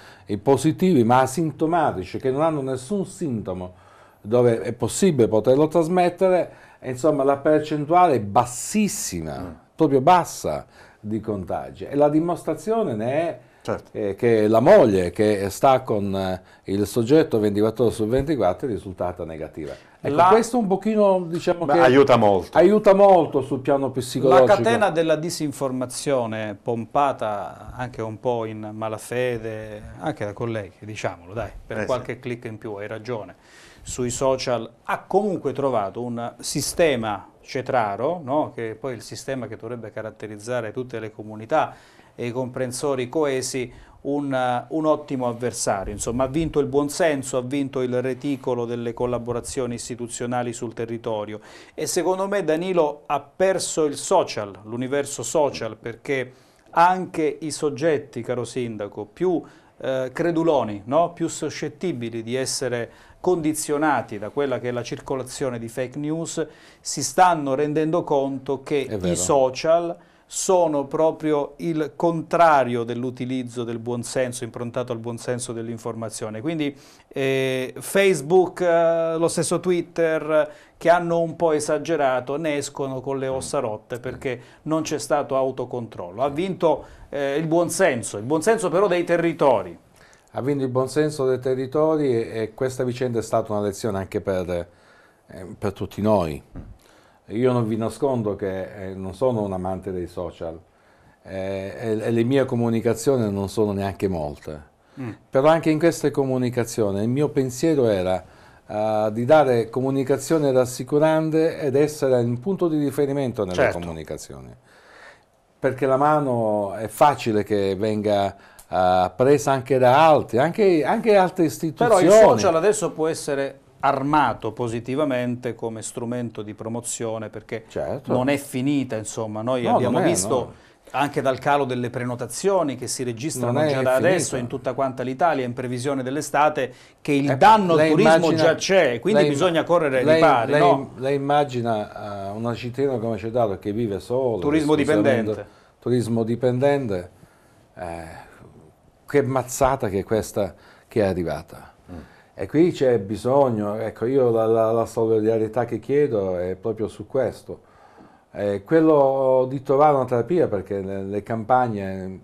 positivi ma asintomatici che non hanno nessun sintomo dove è possibile poterlo trasmettere, insomma la percentuale è bassissima, mm. proprio bassa di contagi e la dimostrazione ne è certo. eh, che la moglie che sta con eh, il soggetto 24 su 24 è risultata negativa. Ecco, la... questo un pochino diciamo Beh, che aiuta molto. aiuta molto sul piano psicologico. La catena della disinformazione pompata anche un po' in malafede, anche da colleghi, diciamolo dai, per eh, qualche sì. click in più, hai ragione, sui social ha comunque trovato un sistema cetraro, no? che è poi il sistema che dovrebbe caratterizzare tutte le comunità e i comprensori coesi un, un, ottimo avversario. Insomma, ha vinto il buonsenso, ha vinto il reticolo delle collaborazioni istituzionali sul territorio e secondo me Danilo ha perso il social, l'universo social, perché anche i soggetti, caro sindaco, più eh, creduloni, no? più suscettibili di essere condizionati da quella che è la circolazione di fake news, si stanno rendendo conto che i social sono proprio il contrario dell'utilizzo del buonsenso, improntato al buonsenso dell'informazione. Quindi eh, Facebook, eh, lo stesso Twitter, eh, che hanno un po' esagerato, ne escono con le ossa rotte perché non c'è stato autocontrollo. Ha vinto eh, il buonsenso, il buonsenso però dei territori. Ha vinto il buonsenso dei territori e, e questa vicenda è stata una lezione anche per, eh, per tutti noi io non vi nascondo che eh, non sono un amante dei social eh, e le mie comunicazioni non sono neanche molte. Mm. Però anche in queste comunicazioni il mio pensiero era uh, di dare comunicazione rassicurante ed essere un punto di riferimento nella certo. comunicazione. Perché la mano è facile che venga uh, presa anche da altri, anche, anche altre istituzioni. Però il social adesso può essere armato positivamente come strumento di promozione perché certo. non è finita, insomma, noi no, abbiamo è, visto no. anche dal calo delle prenotazioni che si registrano non già da adesso in tutta quanta l'Italia in previsione dell'estate che il eh, danno al turismo immagina, già c'è, quindi lei, bisogna correre ai ripari. Lei, no? lei, immagina eh, una cittadina come Cedato che vive solo turismo dipendente. Turismo dipendente, eh, che mazzata che è questa che è arrivata. E qui c'è bisogno, ecco io la, la, la, solidarietà che chiedo è proprio su questo, è quello di trovare una terapia perché le, le campagne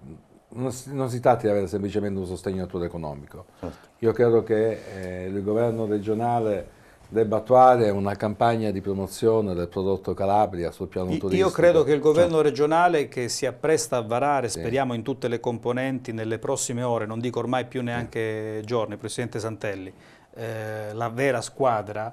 non si, non si, tratta di avere semplicemente un sostegno economico. Certo. Io credo che eh, il governo regionale debba attuare una campagna di promozione del prodotto Calabria sul piano I, turistico. Io credo che il cioè. governo cioè. regionale che si appresta a varare, sì. speriamo in tutte le componenti, nelle prossime ore, non dico ormai più neanche sì. giorni, Presidente Santelli, eh, la vera squadra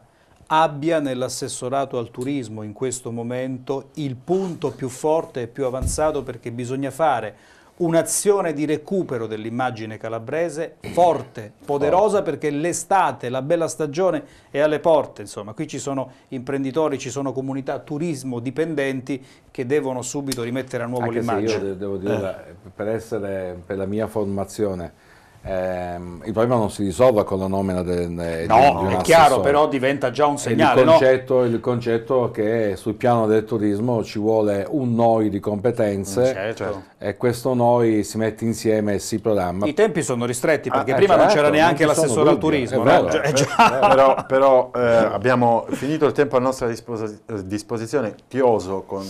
abbia nell'assessorato al turismo in questo momento il punto più forte e più avanzato perché bisogna fare un'azione di recupero dell'immagine calabrese forte, poderosa, perché l'estate, la bella stagione è alle porte, insomma, qui ci sono imprenditori, ci sono comunità turismo dipendenti che devono subito rimettere a nuovo l'immagine. io devo dire, eh. per, essere, per la mia formazione, eh, il problema non si risolve con la nomina del de, no, di, di è chiaro, però diventa già un segnale. Il concetto, no? il concetto che sul piano del turismo ci vuole un noi di competenze mm, certo. e questo noi si mette insieme e si programma. I tempi sono ristretti ah, perché ah, prima certo, non c'era neanche non l'assessore al turismo. Vero, no? eh, però, però eh, abbiamo finito il tempo a nostra disposi- disposizione, chioso con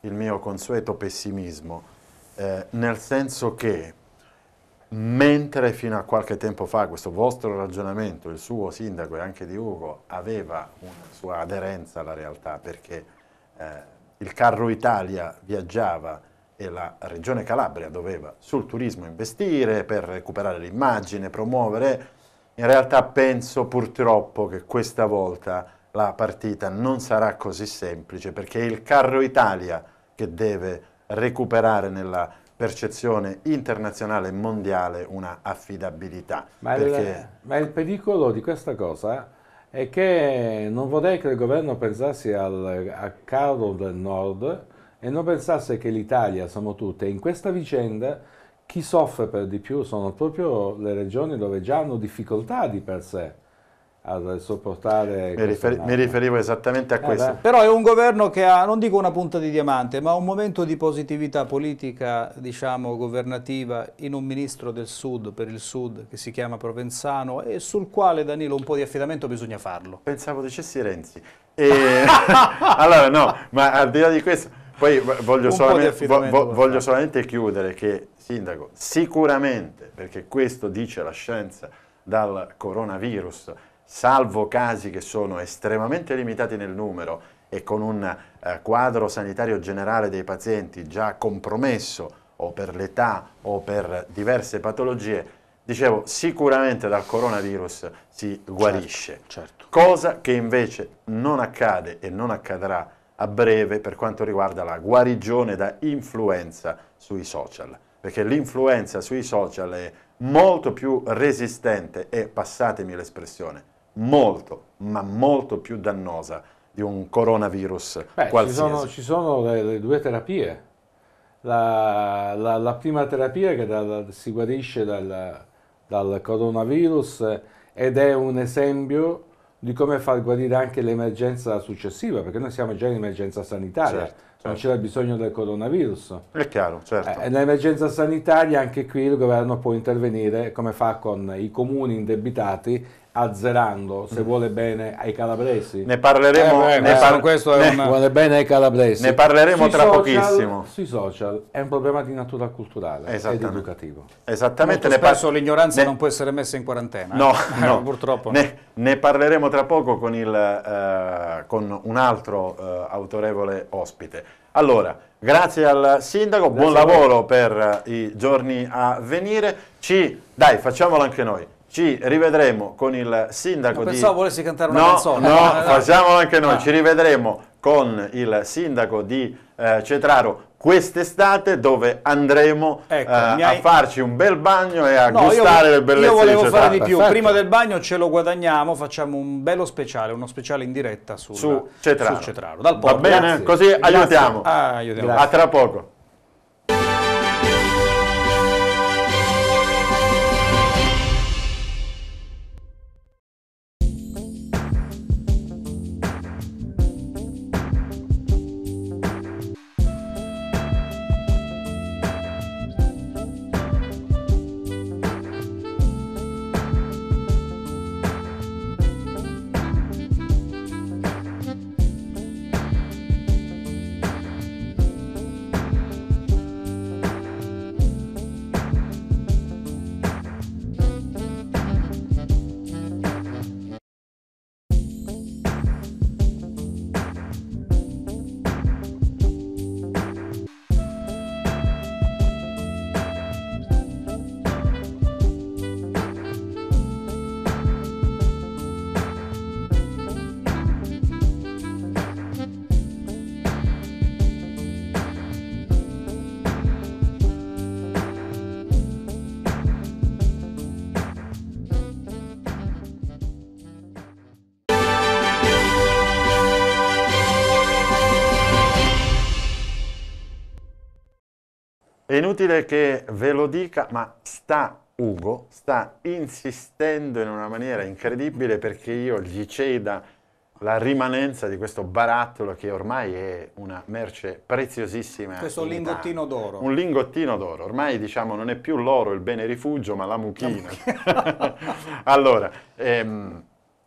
il mio consueto pessimismo, eh, nel senso che mentre fino a qualche tempo fa questo vostro ragionamento, il suo sindaco e anche di Ugo, aveva una sua aderenza alla realtà perché eh, il carro Italia viaggiava e la regione Calabria doveva sul turismo investire per recuperare l'immagine, promuovere, in realtà penso purtroppo che questa volta la partita non sarà così semplice perché è il carro Italia che deve recuperare nella regione percezione internazionale e mondiale una affidabilità. Ma, perché... il, ma il pericolo di questa cosa è che non vorrei che il governo pensasse al, a Carlo del Nord e non pensasse che l'Italia siamo tutte. In questa vicenda chi soffre per di più sono proprio le regioni dove già hanno difficoltà di per sé a sopportare... Mi, rifer mi riferivo esattamente a eh, questo. Eh Però è un governo che ha, non dico una punta di diamante, ma un momento di positività politica, diciamo, governativa in un ministro del Sud, per il Sud, che si chiama Provenzano, e sul quale, Danilo, un po' di affidamento bisogna farlo. Pensavo dicessi Renzi. E... allora, no, ma al di là di questo, poi voglio, solamente, vo voglio solamente chiudere che, Sindaco, sicuramente, perché questo dice la scienza, dal coronavirus salvo casi che sono estremamente limitati nel numero e con un eh, quadro sanitario generale dei pazienti già compromesso o per l'età o per diverse patologie, dicevo sicuramente dal coronavirus si certo, guarisce, certo, certo. cosa che invece non accade e non accadrà a breve per quanto riguarda la guarigione da influenza sui social, perché l'influenza sui social è molto più resistente e, passatemi l'espressione, molto, ma molto più dannosa di un coronavirus Beh, qualsiasi. Ci sono, ci sono le, le, due terapie. La, la, la prima terapia che da, si guarisce dal, dal coronavirus eh, ed è un esempio di come far guarire anche l'emergenza successiva, perché noi siamo già in emergenza sanitaria, certo, certo. non c'era bisogno del coronavirus. È chiaro, certo. Eh, nell'emergenza sanitaria anche qui il governo può intervenire, come fa con i comuni indebitati, azzerando se mm. vuole bene ai calabresi ne parleremo eh, ne par- questo è una... vuole bene ai calabresi ne parleremo sui tra social, pochissimo sui social è un problema di natura culturale ed educativo esattamente Molto ne spesso par- l'ignoranza ne... non può essere messa in quarantena eh. no, eh, no. purtroppo ne, ne, parleremo tra poco con, il, eh, con un altro eh, autorevole ospite allora Grazie al sindaco, buon lavoro per eh, i giorni a venire. Ci, dai, facciamolo anche noi ci rivedremo con il sindaco di... di... Pensavo volessi cantare una no, canzone. No, facciamolo anche noi, no. Ah. ci rivedremo con il sindaco di eh, Cetraro quest'estate dove andremo ecco, eh, hai... a farci un bel bagno e a no, gustare io, le bellezze Io volevo fare di più, Perfetto. prima del bagno ce lo guadagniamo, facciamo un bello speciale, uno speciale in diretta sul, su Cetraro. Su Cetraro. Dal porto. Va bene? Grazie. Così aiutiamo. Ah, aiutiamo. A tra poco. È inutile che ve lo dica, ma sta Ugo, sta insistendo in una maniera incredibile perché io gli ceda la rimanenza di questo barattolo che ormai è una merce preziosissima. Questo lingottino d'oro. Un lingottino d'oro, ormai diciamo non è più l'oro il bene rifugio, ma la mucchina. allora, ehm,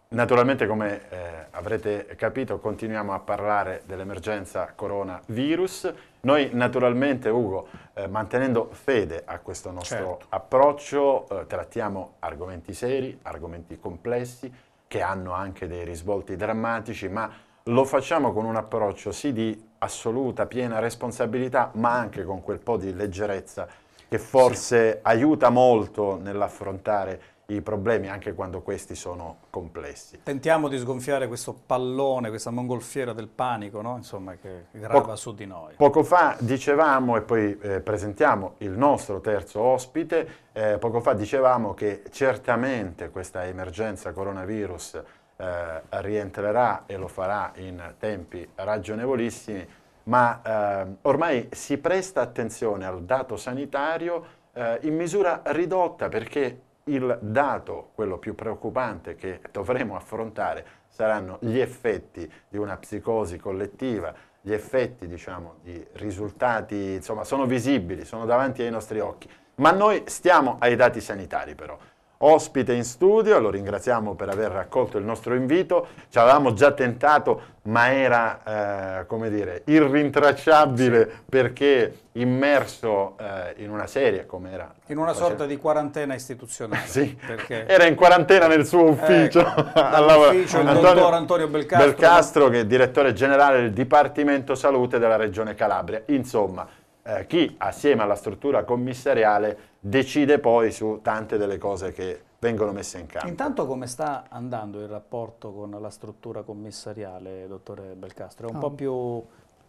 Naturalmente, come eh, avrete capito, continuiamo a parlare dell'emergenza coronavirus. Noi naturalmente, Ugo, eh, mantenendo fede a questo nostro certo. approccio, eh, trattiamo argomenti seri, argomenti complessi, che hanno anche dei risvolti drammatici, ma lo facciamo con un approccio sì di assoluta, piena responsabilità, ma anche con quel po' di leggerezza che forse sì. aiuta molto nell'affrontare i problemi anche quando questi sono complessi. Tentiamo di sgonfiare questo pallone, questa mongolfiera del panico no? Insomma, che grava poco, su di noi. Poco fa dicevamo, e poi eh, presentiamo il nostro terzo ospite, eh, poco fa dicevamo che certamente questa emergenza coronavirus eh, rientrerà e lo farà in tempi ragionevolissimi, ma eh, ormai si presta attenzione al dato sanitario eh, in misura ridotta perché il dato, quello più preoccupante che dovremo affrontare, saranno gli effetti di una psicosi collettiva, gli effetti, diciamo, di risultati, insomma, sono visibili, sono davanti ai nostri occhi. Ma noi stiamo ai dati sanitari però ospite in studio, lo ringraziamo per aver raccolto il nostro invito, ci avevamo già tentato ma era eh, come dire, irrintracciabile perché immerso eh, in una serie come era. In una facendo. sorta di quarantena istituzionale. sì, era in quarantena nel suo eh, ufficio. Ecco, all'ufficio il Antonio, dottor Antonio Belcastro. Belcastro che è direttore generale del Dipartimento Salute della Regione Calabria. Insomma, eh, chi assieme alla struttura commissariale decide poi su tante delle cose che vengono messe in campo. Intanto come sta andando il rapporto con la struttura commissariale, dottore Belcastro? È un oh. po' più,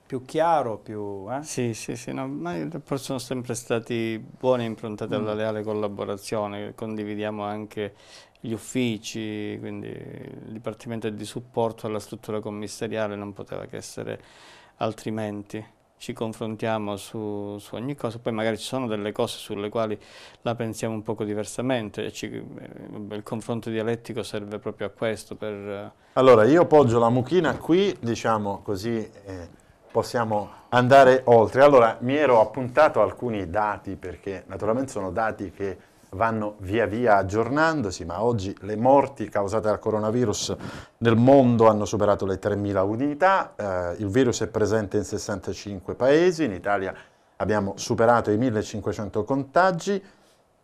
più, chiaro? Più, eh? Sì, sì, sì, no, ma i rapporti sono sempre stati buoni e improntati mm. alla leale collaborazione, condividiamo anche gli uffici, quindi il Dipartimento di supporto alla struttura commissariale non poteva che essere altrimenti ci confrontiamo su, su, ogni cosa, poi magari ci sono delle cose sulle quali la pensiamo un poco diversamente, ci, eh, il confronto dialettico serve proprio a questo. Per... Allora io poggio la mucchina qui, diciamo così eh, possiamo andare oltre. Allora mi ero appuntato alcuni dati perché naturalmente sono dati che vanno via via aggiornandosi, ma oggi le morti causate dal coronavirus nel mondo hanno superato le 3.000 unità, eh, il virus è presente in 65 paesi, in Italia abbiamo superato i 1.500 contagi,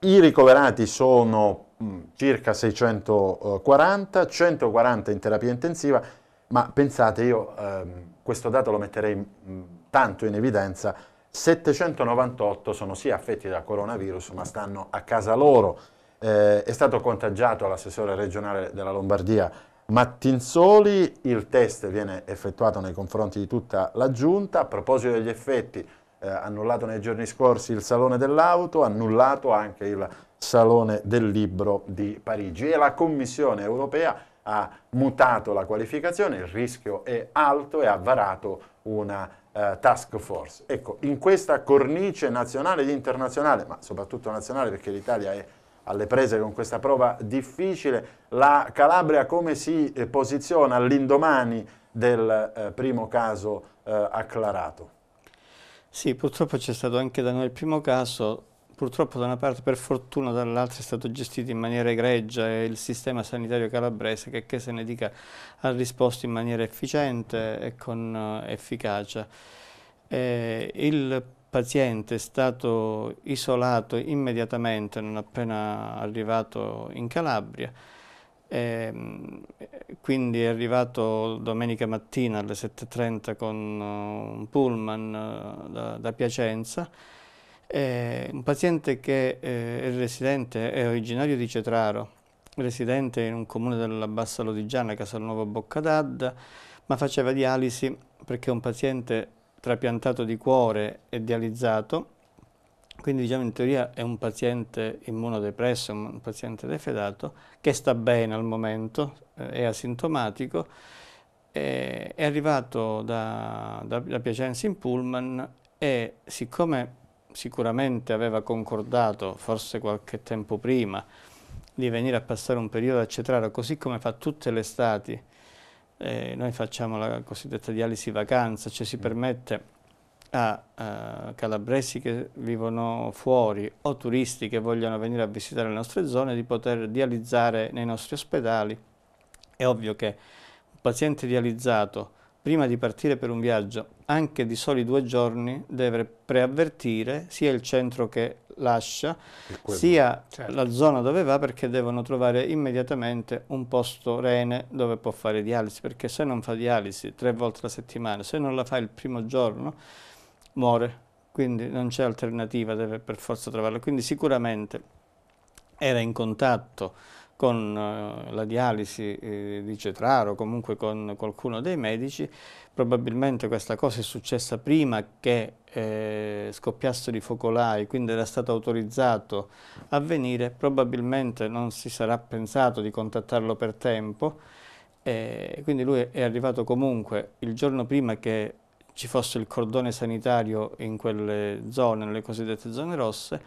i ricoverati sono mh, mm, circa 640, 140 in terapia intensiva, ma pensate io ehm, questo dato lo metterei mh, mm, tanto in evidenza 798 sono sì affetti da coronavirus ma stanno a casa loro. Eh, è stato contagiato l'assessore regionale della Lombardia Mattinsoli, il test viene effettuato nei confronti di tutta la giunta, a proposito degli effetti eh, annullato nei giorni scorsi il Salone dell'Auto, annullato anche il Salone del Libro di Parigi e la Commissione europea ha mutato la qualificazione, il rischio è alto e ha varato una eh, task force. Ecco, in questa cornice nazionale ed internazionale, ma soprattutto nazionale perché l'Italia è alle prese con questa prova difficile, la Calabria come si eh, posiziona all'indomani del eh, primo caso eh, acclarato? Sì, purtroppo c'è stato anche da noi il primo caso, purtroppo da una parte per fortuna dall'altra è stato gestito in maniera egregia e il sistema sanitario calabrese che, che se ne dica ha risposto in maniera efficiente e con eh, efficacia. Eh, il paziente è stato isolato immediatamente non appena arrivato in Calabria ehm, quindi è arrivato domenica mattina alle 7.30 con eh, un pullman eh, da, da Piacenza è eh, un paziente che eh, è residente, è originario di Cetraro, residente in un comune della Bassa Lodigiana, Casalnuovo Boccadad, ma faceva dialisi perché è un paziente trapiantato di cuore e dializzato, quindi diciamo in teoria è un paziente immunodepresso, un paziente defedato, che sta bene al momento, eh, è asintomatico, eh, è arrivato da, da, da Piacenza in Pullman e siccome sicuramente aveva concordato, forse qualche tempo prima, di venire a passare un periodo a Cetraro, così come fa tutte le estati. Eh, noi facciamo la cosiddetta dialisi vacanza, cioè si mm. permette a, a eh, calabresi che vivono fuori o turisti che vogliono venire a visitare le nostre zone di poter dializzare nei nostri ospedali. È ovvio che un paziente dializzato prima di partire per un viaggio anche di soli due giorni deve preavvertire sia il centro che lascia sia certo. la zona dove va perché devono trovare immediatamente un posto rene dove può fare dialisi perché se non fa dialisi tre volte alla settimana se non la fa il primo giorno muore quindi non c'è alternativa deve per forza trovarla quindi sicuramente era in contatto con eh, la dialisi eh, di Cetraro, comunque con qualcuno dei medici, probabilmente questa cosa è successa prima che eh, scoppiassero i focolai, quindi era stato autorizzato a venire, probabilmente non si sarà pensato di contattarlo per tempo, quindi lui è arrivato comunque il giorno prima che ci fosse il cordone sanitario in quelle zone, nelle cosiddette zone rosse,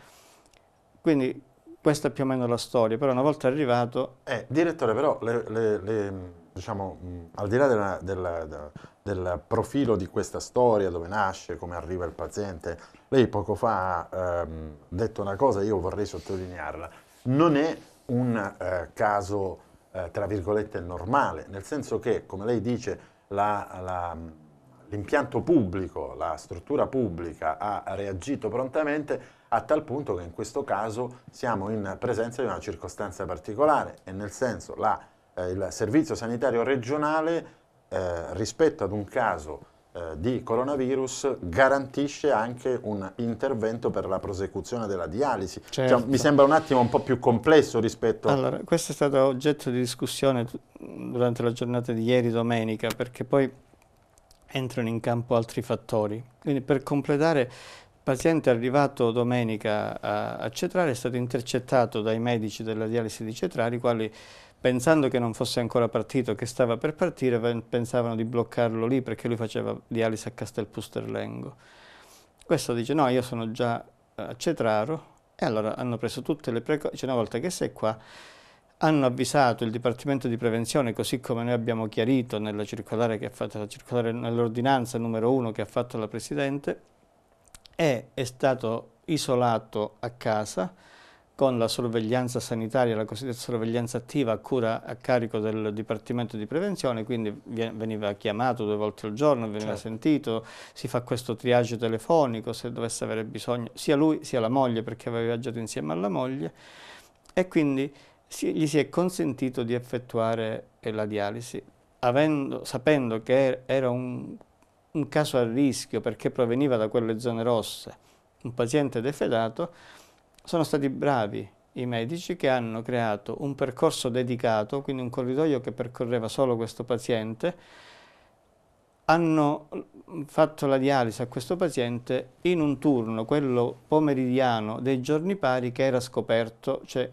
quindi questa è più o meno la storia, però una volta arrivato... Eh, direttore, però, le, le, le, diciamo, mh, al di là della, della, della, del profilo di questa storia, dove nasce, come arriva il paziente, lei poco fa ha ehm, detto una cosa, io vorrei sottolinearla. Non è un eh, caso, eh, tra virgolette, normale, nel senso che, come lei dice, l'impianto pubblico, la struttura pubblica ha reagito prontamente a tal punto che in questo caso siamo in presenza di una circostanza particolare e nel senso la, eh, il servizio sanitario regionale eh, rispetto ad un caso eh, di coronavirus garantisce anche un intervento per la prosecuzione della dialisi. Certo. Cioè, mi certo. sembra un attimo un po' più complesso rispetto... Allora, questo è stato oggetto di discussione durante la giornata di ieri domenica perché poi entrano in campo altri fattori. Quindi per completare paziente arrivato domenica a Cetrari è stato intercettato dai medici della dialisi di Cetrari, i quali pensando che non fosse ancora partito, che stava per partire, pensavano di bloccarlo lì perché lui faceva dialisi a Castelpusterlengo. Questo dice no, io sono già a Cetraro e allora hanno preso tutte le precauzioni, una volta che sei qua, hanno avvisato il Dipartimento di Prevenzione, così come noi abbiamo chiarito nella circolare che ha fatto, nell'ordinanza numero uno che ha fatto la Presidente, e è stato isolato a casa con la sorveglianza sanitaria, la cosiddetta sorveglianza attiva a, cura, a carico del Dipartimento di Prevenzione, quindi veniva chiamato due volte al giorno, veniva certo. sentito, si fa questo triage telefonico se dovesse avere bisogno, sia lui sia la moglie, perché aveva viaggiato insieme alla moglie, e quindi si, gli si è consentito di effettuare eh, la dialisi, avendo, sapendo che era un un caso a rischio perché proveniva da quelle zone rosse, un paziente defedato, sono stati bravi i medici che hanno creato un percorso dedicato, quindi un corridoio che percorreva solo questo paziente, hanno mm, fatto la dialisi a questo paziente in un turno, quello pomeridiano dei giorni pari, che era scoperto, cioè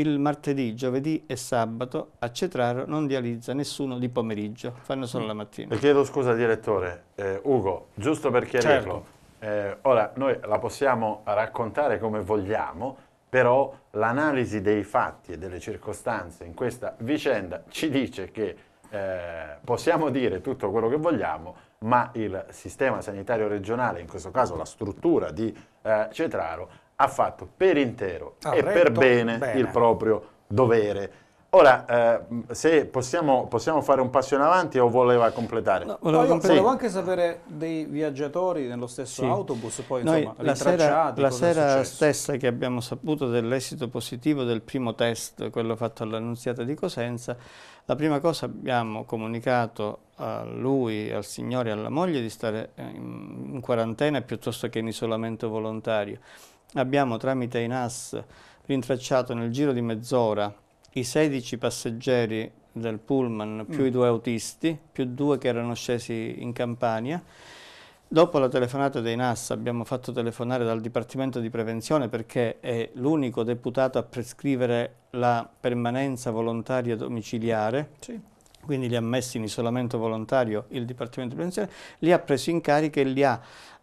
il martedì, giovedì e sabato a Cetraro non dializza nessuno di pomeriggio, fanno solo la mattina. Le mm. chiedo scusa direttore, eh, Ugo, giusto per chiarirlo, certo. eh, ora noi la possiamo raccontare come vogliamo, però l'analisi dei fatti e delle circostanze in questa vicenda ci dice che eh, possiamo dire tutto quello che vogliamo, ma il sistema sanitario regionale, in questo caso la struttura di eh, Cetraro, ha fatto per intero ah, e per bene, bene, il proprio dovere. Ora, eh, se possiamo, possiamo, fare un passo in avanti o voleva completare? No, volevo, poi, compl- volevo sì. anche sapere dei viaggiatori nello stesso sì. autobus, poi Noi, insomma, la sera, la sera stessa che abbiamo saputo dell'esito positivo del primo test, quello fatto all'Annunziata di Cosenza, la prima cosa abbiamo comunicato a lui, al signore e alla moglie di stare eh, in quarantena piuttosto che in isolamento volontario. Abbiamo tramite INAS rintracciato nel giro di mezz'ora i 16 passeggeri del pullman più mm. i due autisti, più due che erano scesi in Campania. Dopo la telefonata dei NAS abbiamo fatto telefonare dal Dipartimento di Prevenzione perché è l'unico deputato a prescrivere la permanenza volontaria domiciliare. Sì. Quindi li ha messi in isolamento volontario il Dipartimento di Prevenzione, li ha presi in carica e li ha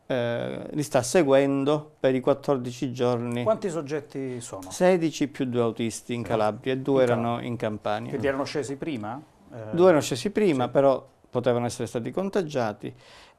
eh, li sta seguendo per i 14 giorni. Quanti soggetti sono? 16 più due autisti in Calabria e due in Calabria. erano in Campania. Quindi erano scesi prima? Eh, due erano scesi prima, sì. però potevano essere stati contagiati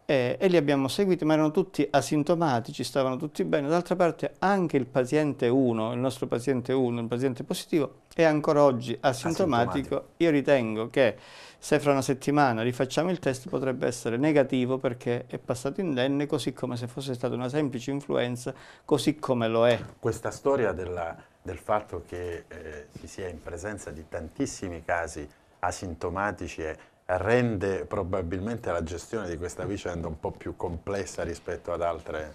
eh, e li abbiamo seguiti, ma erano tutti asintomatici, stavano tutti bene. D'altra parte anche il paziente 1, il nostro paziente 1, il paziente positivo, è ancora oggi asintomatico. asintomatico. Io ritengo che se fra una settimana rifacciamo il test potrebbe essere negativo perché è passato indenne, così come se fosse stata una semplice influenza, così come lo è. Questa storia della, del fatto che eh, si sia in presenza di tantissimi casi asintomatici è rende probabilmente la gestione di questa vicenda un po' più complessa rispetto ad altre?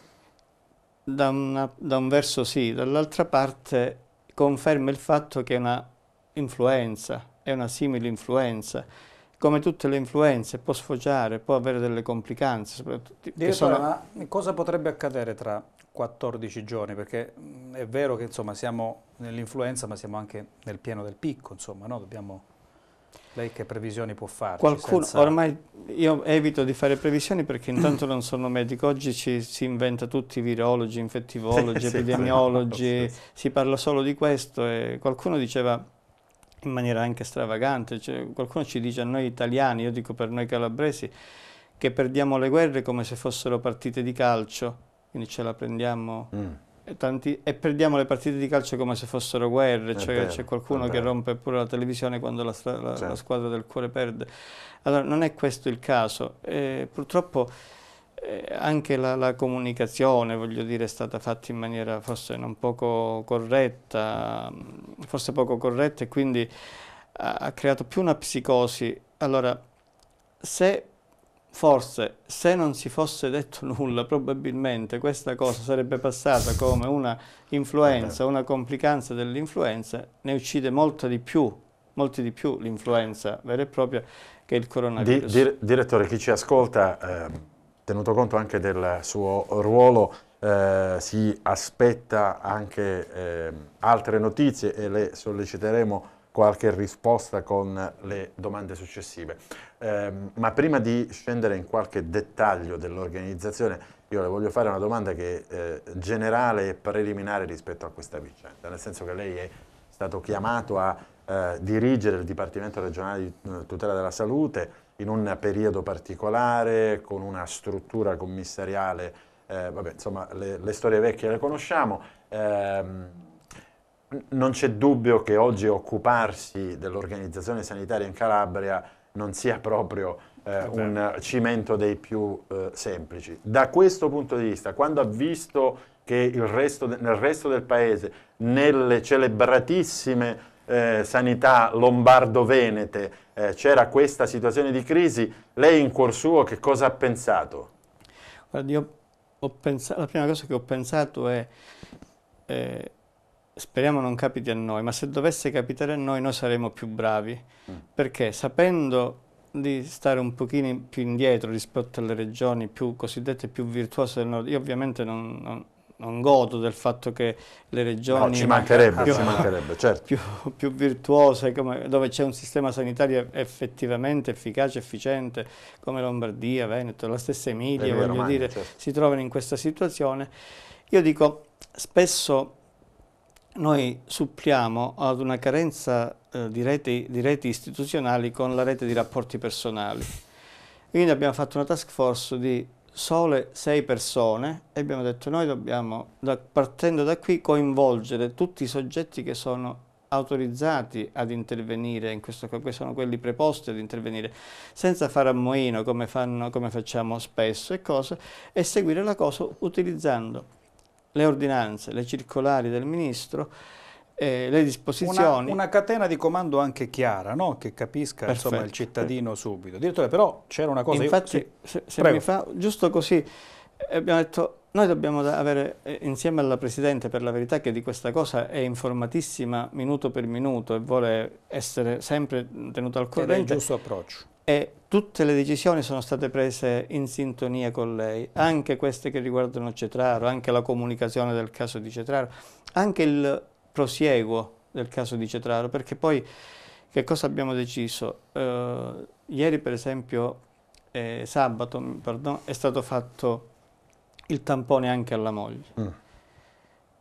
Da, una, da un verso sì, dall'altra parte conferma il fatto che è una influenza, è una simile influenza. Come tutte le influenze può sfoggiare, può avere delle complicanze. Direttore, sono... ma cosa potrebbe accadere tra 14 giorni? Perché è vero che insomma, siamo nell'influenza ma siamo anche nel pieno del picco, insomma, no? dobbiamo lei che previsioni può fare? Qualcuno, senza... ormai io evito di fare previsioni perché intanto non sono medico, oggi ci, si inventa tutti i virologi, infettivologi, sì, epidemiologi, sì. si parla solo di questo e qualcuno diceva in maniera anche stravagante, cioè qualcuno ci dice a noi italiani, io dico per noi calabresi, che perdiamo le guerre come se fossero partite di calcio, quindi ce la prendiamo... Mm Tanti, e perdiamo le partite di calcio come se fossero guerre, cioè c'è qualcuno che rompe pure la televisione quando la, la, certo. la, squadra del cuore perde. Allora non è questo il caso, eh, purtroppo eh, anche la, la, comunicazione voglio dire, è stata fatta in maniera forse non poco corretta, forse poco corretta e quindi ha, ha creato più una psicosi. Allora, se forse se non si fosse detto nulla probabilmente questa cosa sarebbe passata come una influenza, una complicanza dell'influenza, ne uccide molta di più, molti di più l'influenza vera e propria che il coronavirus. Di, dir, direttore, chi ci ascolta, eh, tenuto conto anche del suo ruolo, eh, si aspetta anche eh, altre notizie e le solleciteremo qualche risposta con le domande successive. Eh, ma prima di scendere in qualche dettaglio dell'organizzazione, io le voglio fare una domanda che eh, generale e preliminare rispetto a questa vicenda, nel senso che lei è stato chiamato a eh, dirigere il Dipartimento regionale di eh, tutela della salute in un periodo particolare, con una struttura commissariale, eh, vabbè, insomma le, le, storie vecchie le conosciamo. Ehm, non c'è dubbio che oggi occuparsi dell'organizzazione sanitaria in Calabria non sia proprio eh, un cimento dei più eh, semplici. Da questo punto di vista, quando ha visto che resto de- nel resto del paese, nelle celebratissime eh, sanità lombardo-venete, eh, c'era questa situazione di crisi, lei in cuor suo che cosa ha pensato? Guardi, pensato, la prima cosa che ho pensato è eh, speriamo non capiti a noi, ma se dovesse capitare a noi noi saremmo più bravi, mm. perché sapendo di stare un pochino più indietro rispetto alle regioni più cosiddette più virtuose del nord, io ovviamente non, non, non godo del fatto che le regioni no, ci mancherebbe, più, ci mancherebbe, certo. più, più virtuose, come, dove c'è un sistema sanitario effettivamente efficace, efficiente, come Lombardia, Veneto, la stessa Emilia, voglio Romagna, dire, certo. si trovano in questa situazione. Io dico, spesso noi suppliamo ad una carenza eh, di, reti, di, reti, istituzionali con la rete di rapporti personali. Quindi abbiamo fatto una task force di sole sei persone e abbiamo detto noi dobbiamo, da, partendo da qui, coinvolgere tutti i soggetti che sono autorizzati ad intervenire, in questo caso sono quelli preposti ad intervenire, senza fare ammoino come, fanno, come facciamo spesso e cose, e seguire la cosa utilizzando le ordinanze, le circolari del Ministro, eh, le disposizioni. Una, una, catena di comando anche chiara, no? che capisca insomma, il cittadino subito. Direttore, però c'era una cosa... Infatti, io, sì, se, se mi fa, giusto così, eh, abbiamo detto, noi dobbiamo avere, eh, insieme alla Presidente, per la verità che di questa cosa è informatissima minuto per minuto e vuole essere sempre tenuto al corrente... è il giusto approccio e tutte le decisioni sono state prese in sintonia con lei, anche queste che riguardano Cetraro, anche la comunicazione del caso di Cetraro, anche il prosieguo del caso di Cetraro, perché poi che cosa abbiamo deciso? Uh, ieri per esempio, eh, sabato, pardon, è stato fatto il tampone anche alla moglie. Mm.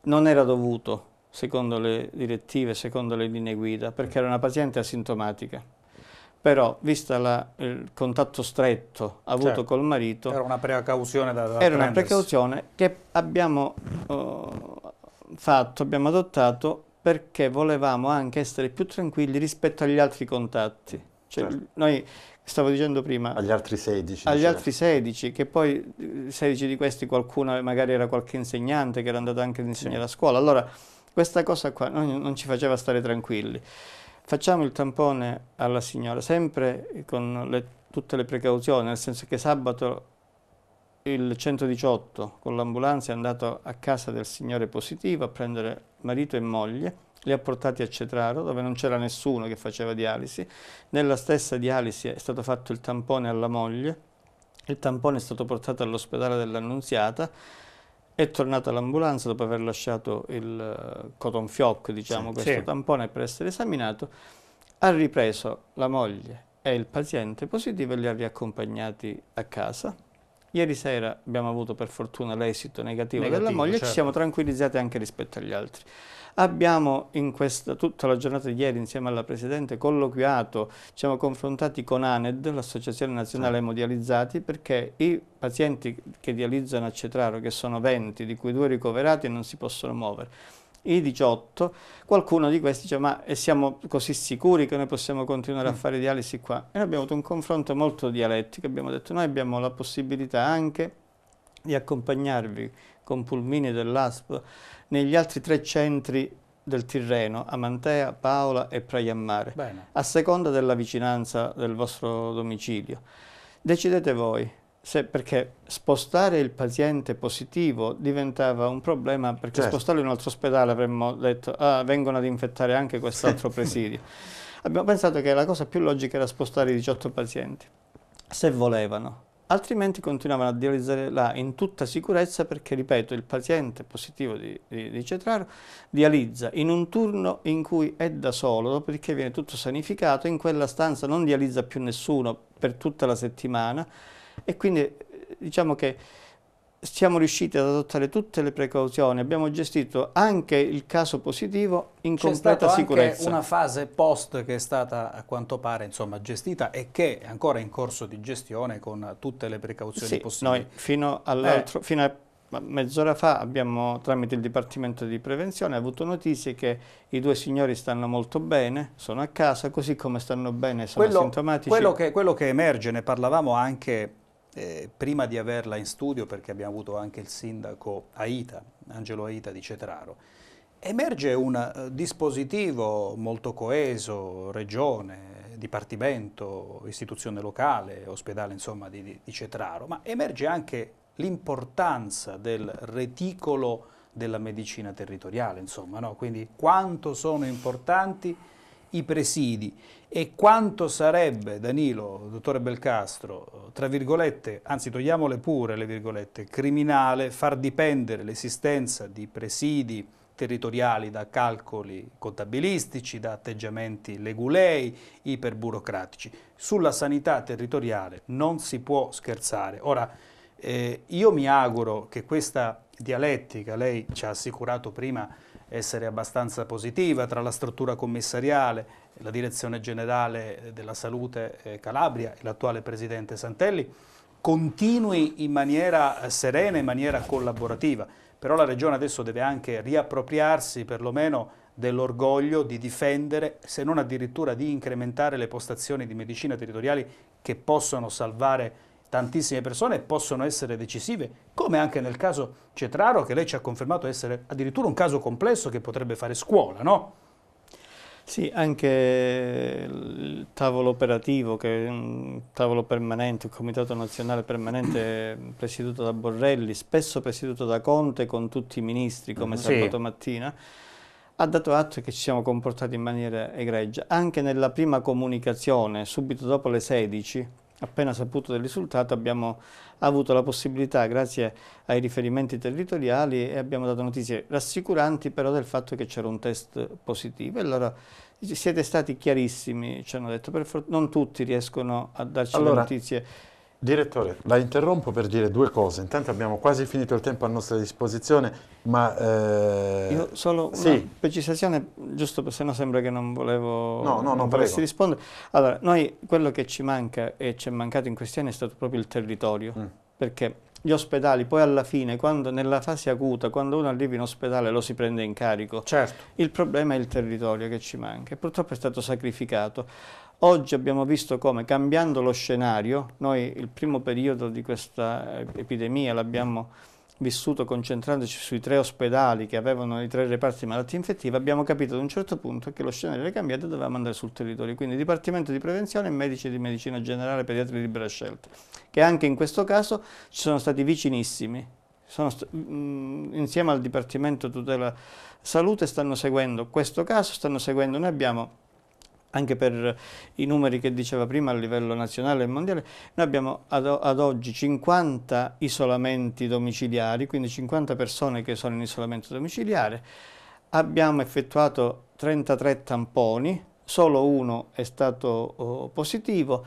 Non era dovuto, secondo le direttive, secondo le linee guida, perché era una paziente asintomatica però vista la, il contatto stretto avuto certo. col marito era una precauzione da, da era prendersi. una precauzione che abbiamo uh, fatto abbiamo adottato perché volevamo anche essere più tranquilli rispetto agli altri contatti cioè, certo. noi stavo dicendo prima agli altri 16 agli diceva. altri 16 che poi 16 eh, di questi qualcuno magari era qualche insegnante che era andato anche ad insegnare sì. a scuola allora questa cosa qua non, non ci faceva stare tranquilli Facciamo il tampone alla signora, sempre con le, tutte le precauzioni, nel senso che sabato il 118 con l'ambulanza è andato a casa del signore positivo a prendere marito e moglie, li ha portati a Cetraro dove non c'era nessuno che faceva dialisi, nella stessa dialisi è stato fatto il tampone alla moglie, il tampone è stato portato all'ospedale dell'Annunziata, è tornato all'ambulanza dopo aver lasciato il eh, coton fioc, diciamo, sì, questo sì. tampone per essere esaminato, ha ripreso la moglie e il paziente positivo e li ha riaccompagnati a casa. Ieri sera abbiamo avuto per fortuna l'esito negativo, negativo della moglie e ci certo. siamo tranquillizzati anche rispetto agli altri. Abbiamo in questa, tutta la giornata di ieri insieme alla Presidente colloquiato, ci siamo confrontati con ANED, l'Associazione Nazionale Modializzati, perché i pazienti che dializzano a Cetraro, che sono 20, di cui due ricoverati, non si possono muovere i 18, qualcuno di questi dice ma siamo così sicuri che noi possiamo continuare a mm. fare dialisi qua? E noi abbiamo avuto un confronto molto dialettico, abbiamo detto noi abbiamo la possibilità anche di accompagnarvi con pulmini dell'ASP negli altri tre centri del Tirreno, Amantea, Paola e Praiammare, Bene. a seconda della vicinanza del vostro domicilio. Decidete voi, se, perché spostare il paziente positivo diventava un problema, perché certo. spostarlo in un altro ospedale avremmo detto ah, vengono ad infettare anche quest'altro presidio. Abbiamo pensato che la cosa più logica era spostare i 18 pazienti, se volevano altrimenti continuavano a dializzare là in tutta sicurezza perché, ripeto, il paziente positivo di, di, di, Cetraro dializza in un turno in cui è da solo, dopodiché viene tutto sanificato, in quella stanza non dializza più nessuno per tutta la settimana e quindi eh, diciamo che siamo riusciti ad adottare tutte le precauzioni, abbiamo gestito anche il caso positivo in completa sicurezza. C'è stata una fase post che è stata a quanto pare insomma, gestita e che è ancora in corso di gestione con tutte le precauzioni sì, possibili. Noi fino, eh. fino a mezz'ora fa abbiamo tramite il Dipartimento di Prevenzione avuto notizie che i due signori stanno molto bene, sono a casa, così come stanno bene, sono quello, asintomatici. Quello che, quello che emerge, ne parlavamo anche eh, prima di averla in studio, perché abbiamo avuto anche il sindaco Aita, Angelo Aita di Cetraro, emerge un eh, dispositivo molto coeso, regione, dipartimento, istituzione locale, ospedale insomma di, di Cetraro, ma emerge anche l'importanza del reticolo della medicina territoriale, insomma, no? quindi quanto sono importanti i presidi e quanto sarebbe, Danilo, dottore Belcastro, tra virgolette, anzi togliamole pure le virgolette, criminale far dipendere l'esistenza di presidi territoriali da calcoli contabilistici, da atteggiamenti legulei, iperburocratici. Sulla sanità territoriale non si può scherzare. Ora, eh, io mi auguro che questa dialettica, lei ci ha assicurato prima, essere abbastanza positiva tra la struttura commissariale, la direzione generale della salute eh, Calabria e l'attuale presidente Santelli, continui in maniera eh, serena, in maniera collaborativa. Però la regione adesso deve anche riappropriarsi perlomeno dell'orgoglio di difendere, se non addirittura di incrementare le postazioni di medicina territoriali che possono salvare tantissime persone possono essere decisive, come anche nel caso Cetraro che lei ci ha confermato essere addirittura un caso complesso che potrebbe fare scuola, no? Sì, anche il tavolo operativo, che è un tavolo permanente, il Comitato Nazionale Permanente presieduto da Borrelli, spesso presieduto da Conte con tutti i ministri, come sì. sabato mattina, ha dato atto che ci siamo comportati in maniera egregia. Anche nella prima comunicazione, subito dopo le 16, Appena saputo del risultato abbiamo avuto la possibilità, grazie ai riferimenti territoriali, e abbiamo dato notizie rassicuranti però del fatto che c'era un test positivo. allora siete stati chiarissimi, ci hanno detto, non tutti riescono a darci allora, le notizie Direttore, la interrompo per dire due cose. Intanto abbiamo quasi finito il tempo a nostra disposizione, ma... Eh... Io solo una sì. precisazione, giusto perché sennò sembra che non volevo... No, no, non volessi rispondere. Allora, noi quello che ci manca e ci è mancato in questi anni è stato proprio il territorio, mm. perché gli ospedali poi alla fine, quando, nella fase acuta, quando uno arriva in ospedale lo si prende in carico. Certo. Il problema è il territorio che ci manca e purtroppo è stato sacrificato. Oggi abbiamo visto come cambiando lo scenario, noi il primo periodo di questa eh, epidemia l'abbiamo vissuto concentrandoci sui tre ospedali che avevano i tre reparti di malattie infettive, abbiamo capito ad un certo punto che lo scenario era cambiato e dovevamo andare sul territorio, quindi Dipartimento di Prevenzione e Medici di Medicina Generale Pediatri di Libera Scelta, che anche in questo caso ci sono stati vicinissimi, st mh, mm, insieme al Dipartimento Tutela Salute stanno seguendo questo caso, stanno seguendo, noi abbiamo anche per i numeri che diceva prima a livello nazionale e mondiale, noi abbiamo ad, ad, oggi 50 isolamenti domiciliari, quindi 50 persone che sono in isolamento domiciliare, abbiamo effettuato 33 tamponi, solo uno è stato oh, positivo,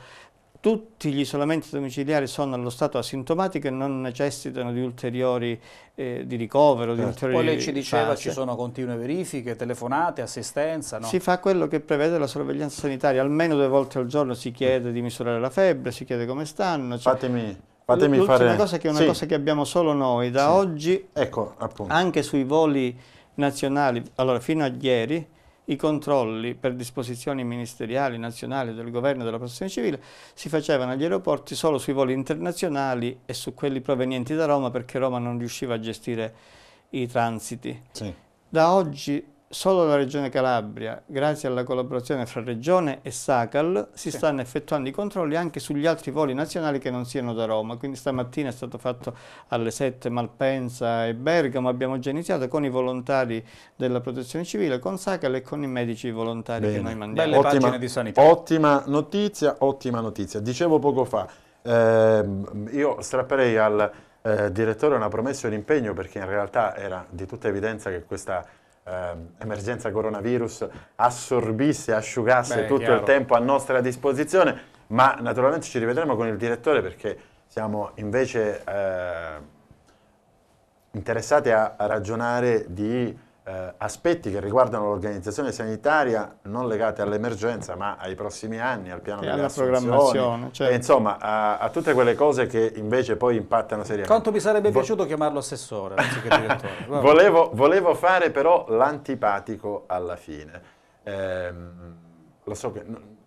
tutti gli isolamenti domiciliari sono allo stato asintomatico e non necessitano di ulteriori eh, di ricovero. Certo. Di ulteriori Poi lei ci diceva fase. ci sono continue verifiche, telefonate, assistenza. No? Si fa quello che prevede la sorveglianza sanitaria, almeno due volte al giorno si chiede di misurare la febbre, si chiede come stanno. Cioè, Fatemi, fatemi fare... cosa che è una sì. cosa che abbiamo solo noi, da sì. oggi ecco, anche sui voli nazionali, allora fino a ieri i controlli per disposizioni ministeriali, nazionali, del governo e della protezione civile si facevano agli aeroporti solo sui voli internazionali e su quelli provenienti da Roma perché Roma non riusciva a gestire i transiti. Sì. Da oggi solo la Regione Calabria, grazie alla collaborazione fra Regione e SACAL, si sì. stanno effettuando i controlli anche sugli altri voli nazionali che non siano da Roma. Quindi stamattina è stato fatto alle 7 Malpensa e Bergamo, abbiamo già iniziato con i volontari della Protezione Civile, con SACAL e con i medici volontari Bene. che noi mandiamo. Belle ottima, pagine di sanità. Ottima notizia, ottima notizia. Dicevo poco fa, ehm, io strapperei al eh, direttore una promessa e un impegno perché in realtà era di tutta evidenza che questa Ehm, emergenza coronavirus assorbisse, asciugasse Beh, tutto chiaro. il tempo a nostra disposizione, ma naturalmente ci rivedremo con il direttore perché siamo invece eh, interessati a, a ragionare di eh, aspetti che riguardano l'organizzazione sanitaria non legati all'emergenza ma ai prossimi anni, al piano e delle alla certo. e, insomma a, a, tutte quelle cose che invece poi impattano seriamente. Quanto mi sarebbe Vo piaciuto chiamarlo assessore anziché direttore. volevo, volevo, fare però l'antipatico alla fine. Eh, lo so che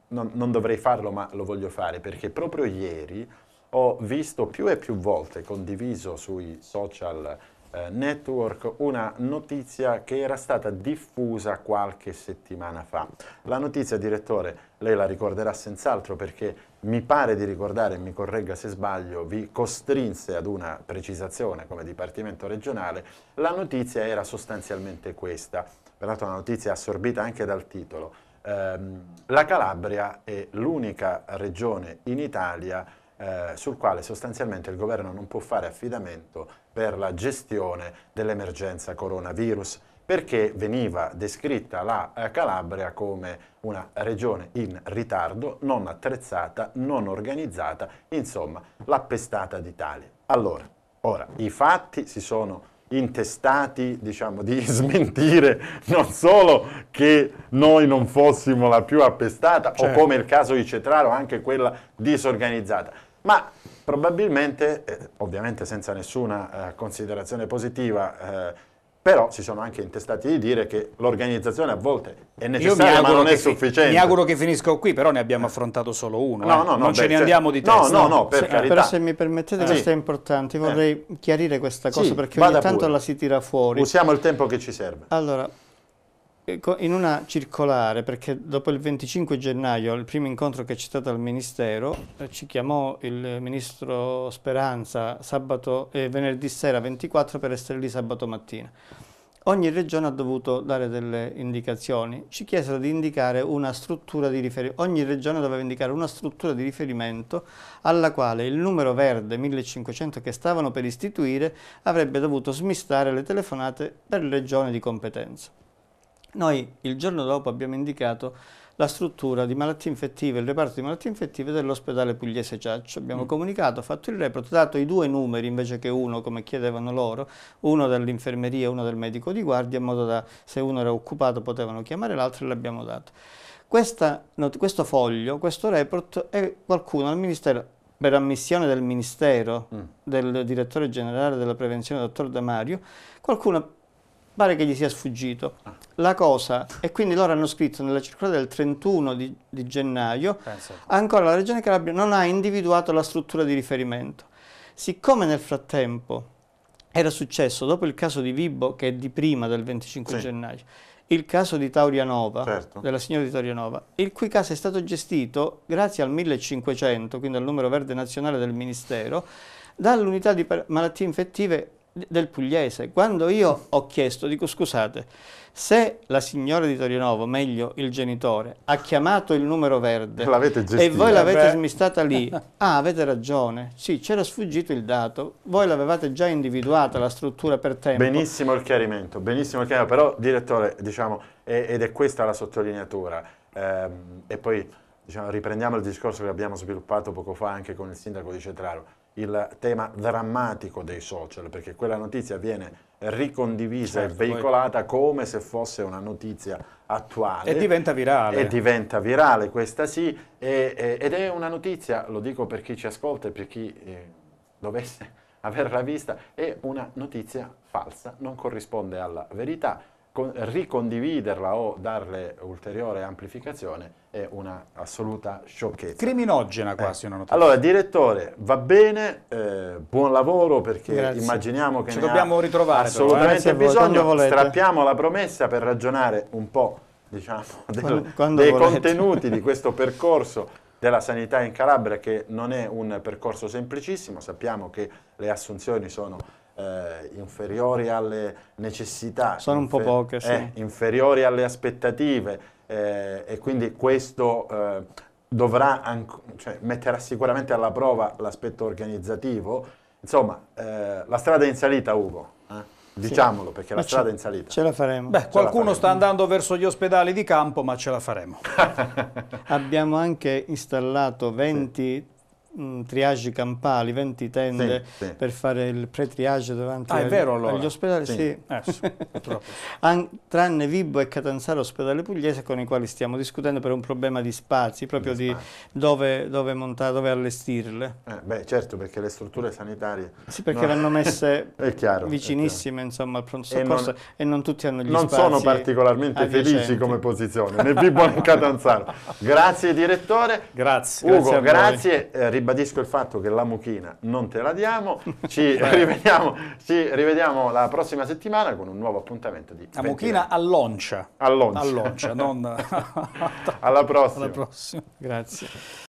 non, non dovrei farlo ma lo voglio fare perché proprio ieri ho visto più e più volte condiviso sui social eh, Network una notizia che era stata diffusa qualche settimana fa. La notizia, direttore, lei la ricorderà senz'altro perché mi pare di ricordare, mi corregga se sbaglio, vi costrinse ad una precisazione come Dipartimento regionale. La notizia era sostanzialmente questa, peraltro una notizia assorbita anche dal titolo. Ehm, la Calabria è l'unica regione in Italia eh, sul quale sostanzialmente il governo non può fare affidamento per la gestione dell'emergenza coronavirus perché veniva descritta la eh, Calabria come una regione in ritardo, non attrezzata, non organizzata, insomma l'appestata d'Italia. Allora, ora, i fatti si sono intestati diciamo, di smentire non solo che noi non fossimo la più appestata certo. o come il caso di Cetraro anche quella disorganizzata ma probabilmente, eh, ovviamente senza nessuna eh, considerazione positiva, eh, però si sono anche intestati di dire che l'organizzazione a volte è necessaria ma non è sufficiente. Mi auguro che finisco qui, però ne abbiamo affrontato solo uno, no, eh. no, no, non beh, ce ne cioè, andiamo di testa. No, no, no, per se, carità. Però se mi permettete, questo è importante, vorrei eh. chiarire questa cosa sì, perché ogni tanto pure. la si tira fuori. Usiamo il tempo che ci serve. Allora, eh, in una circolare, perché dopo il 25 gennaio, il primo incontro che c'è stato al Ministero, eh, ci chiamò il Ministro Speranza sabato, eh, venerdì sera 24 per essere lì sabato mattina. Ogni regione ha dovuto dare delle indicazioni. Ci chiesero di indicare una struttura di riferimento, ogni regione doveva indicare una struttura di riferimento alla quale il numero verde 1500 che stavano per istituire avrebbe dovuto smistare le telefonate per regione di competenza. Noi il giorno dopo abbiamo indicato la struttura di malattie infettive, il reparto di malattie infettive dell'ospedale pugliese Ciaccio. Abbiamo mm. comunicato, fatto il report, dato i due numeri invece che uno come chiedevano loro, uno dell'infermeria e uno del medico di guardia, in modo da se uno era occupato potevano chiamare l'altro e l'abbiamo dato. Questa, questo foglio, questo report, è qualcuno al Ministero per ammissione del Ministero, mm. del direttore generale della prevenzione, dottor De Mario, qualcuno pare che gli sia sfuggito ah. la cosa e quindi loro hanno scritto nella circolare del 31 di, di gennaio Penso. ancora la Regione Calabria non ha individuato la struttura di riferimento. Siccome nel frattempo era successo dopo il caso di Vibbo che è di prima del 25 sì. gennaio il caso di Taurianova, certo. della signora di Taurianova, il cui caso è stato gestito grazie al 1500, quindi al numero verde nazionale del Ministero, dall'unità di malattie infettive del pugliese. Quando io ho chiesto, dico scusate, se la signora di Torinovo, meglio il genitore, ha chiamato il numero verde e voi l'avete beh. smistata lì, ah avete ragione, sì c'era sfuggito il dato, voi l'avevate già individuata la struttura per tempo. Benissimo il chiarimento, benissimo il chiarimento, però direttore diciamo, ed è questa la sottolineatura ehm, e poi diciamo, riprendiamo il discorso che abbiamo sviluppato poco fa anche con il sindaco di Cetraro il tema drammatico dei social, perché quella notizia viene ricondivisa certo, e veicolata poi... come se fosse una notizia attuale. E diventa virale. E diventa virale, questa sì, e, e, ed è una notizia, lo dico per chi ci ascolta e per chi eh, dovesse averla vista, è una notizia falsa, non corrisponde alla verità ricondividerla o darle ulteriore amplificazione è una assoluta sciocchezza. Criminogena eh. quasi eh. una notizia. Allora, direttore, va bene, eh, buon lavoro perché Grazie. immaginiamo che Ci dobbiamo ritrovare assolutamente però, eh? bisogno, voi, strappiamo la promessa per ragionare un po' diciamo, del, quando dei volete. contenuti di questo percorso della sanità in Calabria che non è un percorso semplicissimo, sappiamo che le assunzioni sono eh, inferiori alle necessità, sono un po' poche, sì. eh, inferiori alle aspettative eh, e quindi questo eh, dovrà cioè, metterà sicuramente alla prova l'aspetto organizzativo. Insomma, eh, la strada è in salita, Ugo. Eh? Diciamolo, perché ma la strada è in salita. Ce la faremo. Beh, qualcuno faremo. sta andando verso gli ospedali di campo, ma ce la faremo. Abbiamo anche installato 20 sì mh, mm, triage campali, 20 tende sì, sì. per fare il pre-triage davanti ah, agli, vero, allora. agli ospedali, sì. sì. An, tranne Vibo e Catanzaro ospedale pugliese con i quali stiamo discutendo per un problema di spazi, proprio di, spazi. di dove, dove, montare, dove allestirle. Eh, beh certo perché le strutture sanitarie... Sì perché no. vanno messe chiaro, vicinissime insomma al pronto soccorso e non, e non tutti hanno gli non spazi. Non sono particolarmente felici come posizione, né Vibo né Catanzaro. Grazie direttore. Grazie. Ugo, grazie. grazie eh, ribadisco il fatto che la mucchina non te la diamo, ci, rivediamo, ci rivediamo, la prossima settimana con un nuovo appuntamento di... La mucchina all'oncia. All'oncia. All'oncia, non... Alla prossima. Alla prossima, grazie.